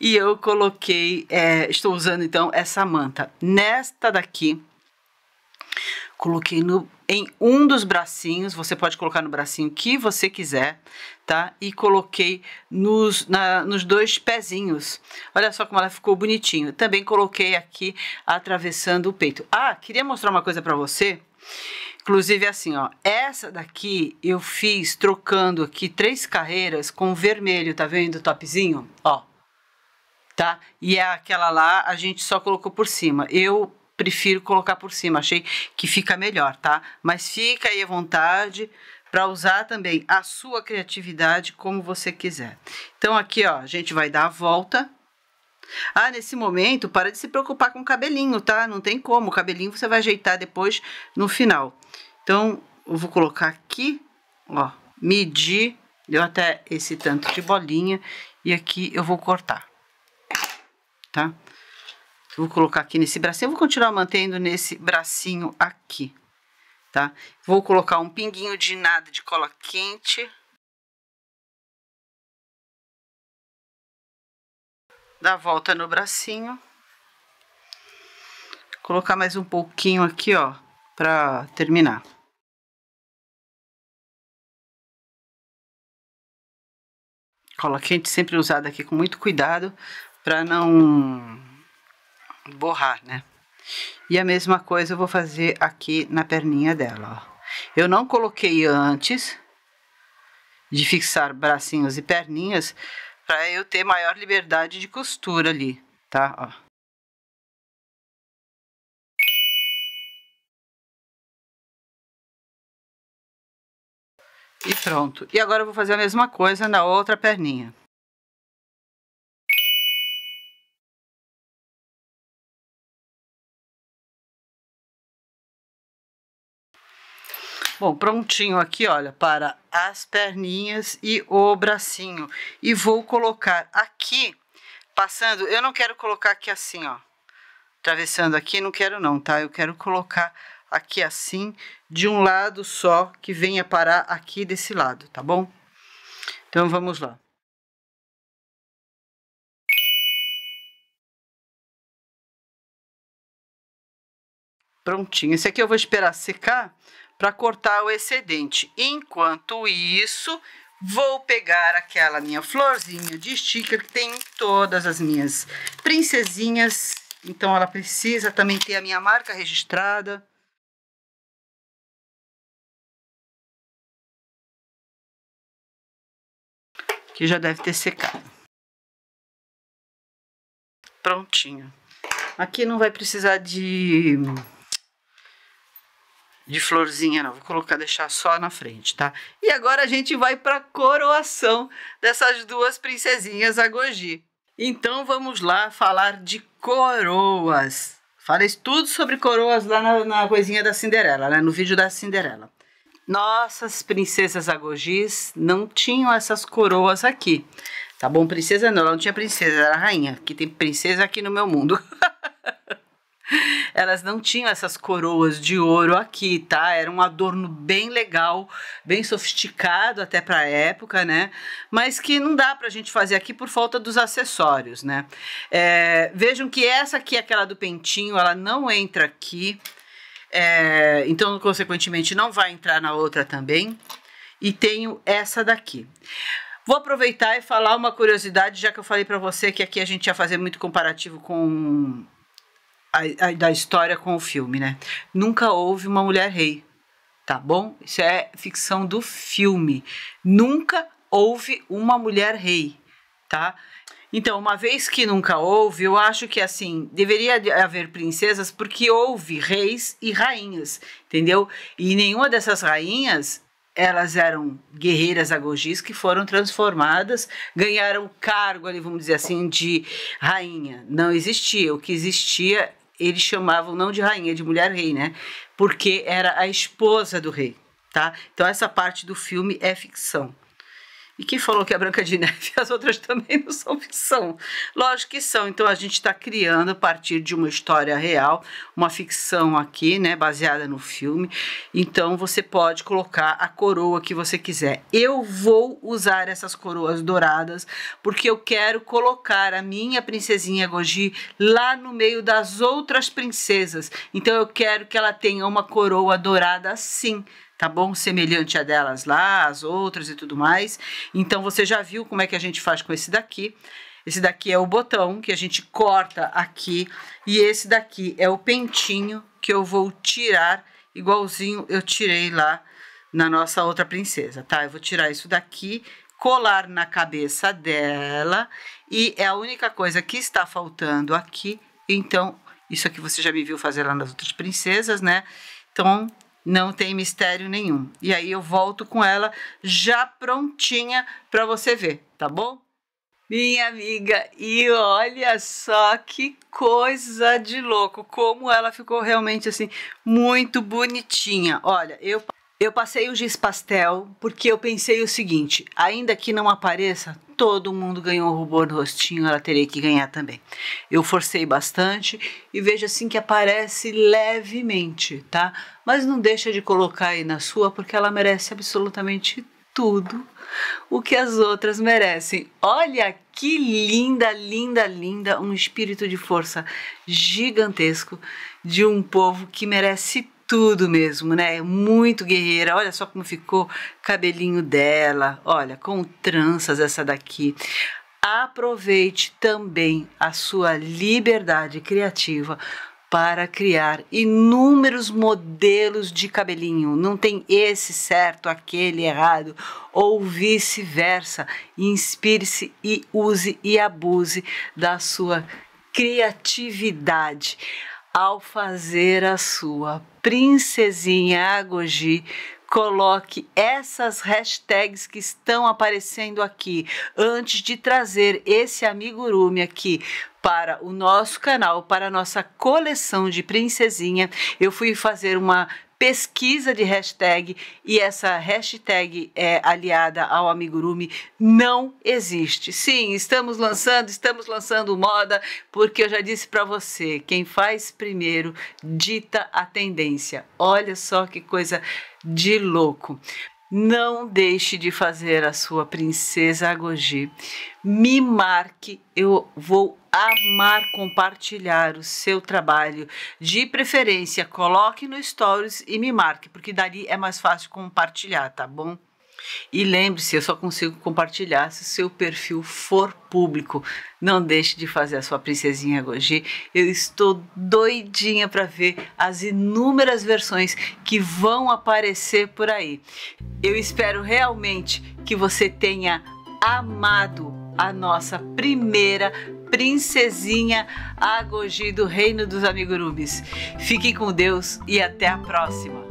E eu coloquei, é, estou usando então essa manta. Nesta daqui, coloquei no, em um dos bracinhos, você pode colocar no bracinho que você quiser, tá? E coloquei nos, na, nos dois pezinhos. Olha só como ela ficou bonitinho. Também coloquei aqui atravessando o peito. Ah, queria mostrar uma coisa pra você Inclusive assim, ó, essa daqui eu fiz trocando aqui três carreiras com vermelho, tá vendo o topzinho? Ó. Tá? E é aquela lá a gente só colocou por cima. Eu prefiro colocar por cima, achei que fica melhor, tá? Mas fica aí à vontade para usar também a sua criatividade como você quiser. Então aqui, ó, a gente vai dar a volta ah, nesse momento, para de se preocupar com o cabelinho, tá? Não tem como. O cabelinho você vai ajeitar depois no final. Então, eu vou colocar aqui, ó, medir, deu até esse tanto de bolinha, e aqui eu vou cortar, tá? Vou colocar aqui nesse bracinho, vou continuar mantendo nesse bracinho aqui, tá? Vou colocar um pinguinho de nada de cola quente. dar a volta no bracinho. Colocar mais um pouquinho aqui, ó, pra terminar. Cola quente sempre usada aqui com muito cuidado pra não borrar, né? E a mesma coisa eu vou fazer aqui na perninha dela, ó. Eu não coloquei antes de fixar bracinhos e perninhas para eu ter maior liberdade de costura ali, tá? Ó. E pronto. E agora eu vou fazer a mesma coisa na outra perninha. Bom, prontinho aqui, olha, para as perninhas e o bracinho. E vou colocar aqui, passando, eu não quero colocar aqui assim, ó. Atravessando aqui, não quero não, tá? Eu quero colocar aqui assim, de um lado só, que venha parar aqui desse lado, tá bom? Então, vamos lá. Prontinho. Esse aqui eu vou esperar secar para cortar o excedente. Enquanto isso, vou pegar aquela minha florzinha de sticker que tem todas as minhas princesinhas. Então, ela precisa também ter a minha marca registrada. Que já deve ter secado. Prontinho. Aqui não vai precisar de de florzinha, não. Vou colocar, deixar só na frente, tá? E agora a gente vai para a coroação dessas duas princesinhas Goji. Então vamos lá falar de coroas. Falei tudo sobre coroas lá na, na coisinha da Cinderela, né? No vídeo da Cinderela. Nossas princesas agogis não tinham essas coroas aqui. Tá bom? Princesa não, ela não tinha princesa, era rainha. Que tem princesa aqui no meu mundo. Elas não tinham essas coroas de ouro aqui, tá? Era um adorno bem legal, bem sofisticado até para a época, né? Mas que não dá para a gente fazer aqui por falta dos acessórios, né? É, vejam que essa aqui, aquela do pentinho, ela não entra aqui. É, então, consequentemente, não vai entrar na outra também. E tenho essa daqui. Vou aproveitar e falar uma curiosidade, já que eu falei para você que aqui a gente ia fazer muito comparativo com a, a, da história com o filme, né? Nunca houve uma mulher rei, tá bom? Isso é ficção do filme. Nunca houve uma mulher rei, tá? Então, uma vez que nunca houve, eu acho que assim, deveria haver princesas porque houve reis e rainhas, entendeu? E nenhuma dessas rainhas elas eram guerreiras agogis que foram transformadas, ganharam cargo ali, vamos dizer assim, de rainha. Não existia. O que existia eles chamavam não de rainha, de mulher rei, né? Porque era a esposa do rei, tá? Então essa parte do filme é ficção. E quem falou que a é Branca de Neve e as outras também não são ficção? Lógico que são. Então a gente está criando a partir de uma história real, uma ficção aqui, né, baseada no filme. Então você pode colocar a coroa que você quiser. Eu vou usar essas coroas douradas porque eu quero colocar a minha princesinha Goji lá no meio das outras princesas. Então eu quero que ela tenha uma coroa dourada assim tá bom? Semelhante a delas lá, as outras e tudo mais. Então você já viu como é que a gente faz com esse daqui. Esse daqui é o botão que a gente corta aqui e esse daqui é o pentinho que eu vou tirar igualzinho eu tirei lá na nossa outra princesa, tá? Eu vou tirar isso daqui, colar na cabeça dela e é a única coisa que está faltando aqui. Então, isso aqui você já me viu fazer lá nas outras princesas, né? Então, não tem mistério nenhum. E aí eu volto com ela já prontinha para você ver, tá bom? Minha amiga, e olha só que coisa de louco, como ela ficou realmente assim muito bonitinha. Olha, eu eu passei o giz pastel porque eu pensei o seguinte: ainda que não apareça, todo mundo ganhou o rubor no rostinho, ela teria que ganhar também. Eu forcei bastante e vejo assim que aparece levemente, tá? Mas não deixa de colocar aí na sua porque ela merece absolutamente tudo o que as outras merecem. Olha que linda, linda, linda, um espírito de força gigantesco de um povo que merece tudo mesmo, né? É muito guerreira. Olha só como ficou cabelinho dela. Olha, com tranças essa daqui. Aproveite também a sua liberdade criativa para criar inúmeros modelos de cabelinho. Não tem esse certo, aquele errado, ou vice-versa. Inspire-se e use e abuse da sua criatividade ao fazer a sua princesinha Agogi, coloque essas hashtags que estão aparecendo aqui antes de trazer esse amigurumi aqui para o nosso canal, para a nossa coleção de princesinha. Eu fui fazer uma pesquisa de hashtag e essa hashtag é aliada ao amigurumi não existe. Sim, estamos lançando, estamos lançando moda, porque eu já disse para você, quem faz primeiro dita a tendência. Olha só que coisa de louco. Não deixe de fazer a sua princesa Agogi. Me marque, eu vou amar compartilhar o seu trabalho. De preferência, coloque no Stories e me marque, porque dali é mais fácil compartilhar, tá bom? E lembre-se, eu só consigo compartilhar se o seu perfil for público. Não deixe de fazer a sua princesinha Goji. Eu estou doidinha para ver as inúmeras versões que vão aparecer por aí. Eu espero realmente que você tenha amado a nossa primeira princesinha Agogi do Reino dos Amigurumis. Fiquem com Deus e até a próxima!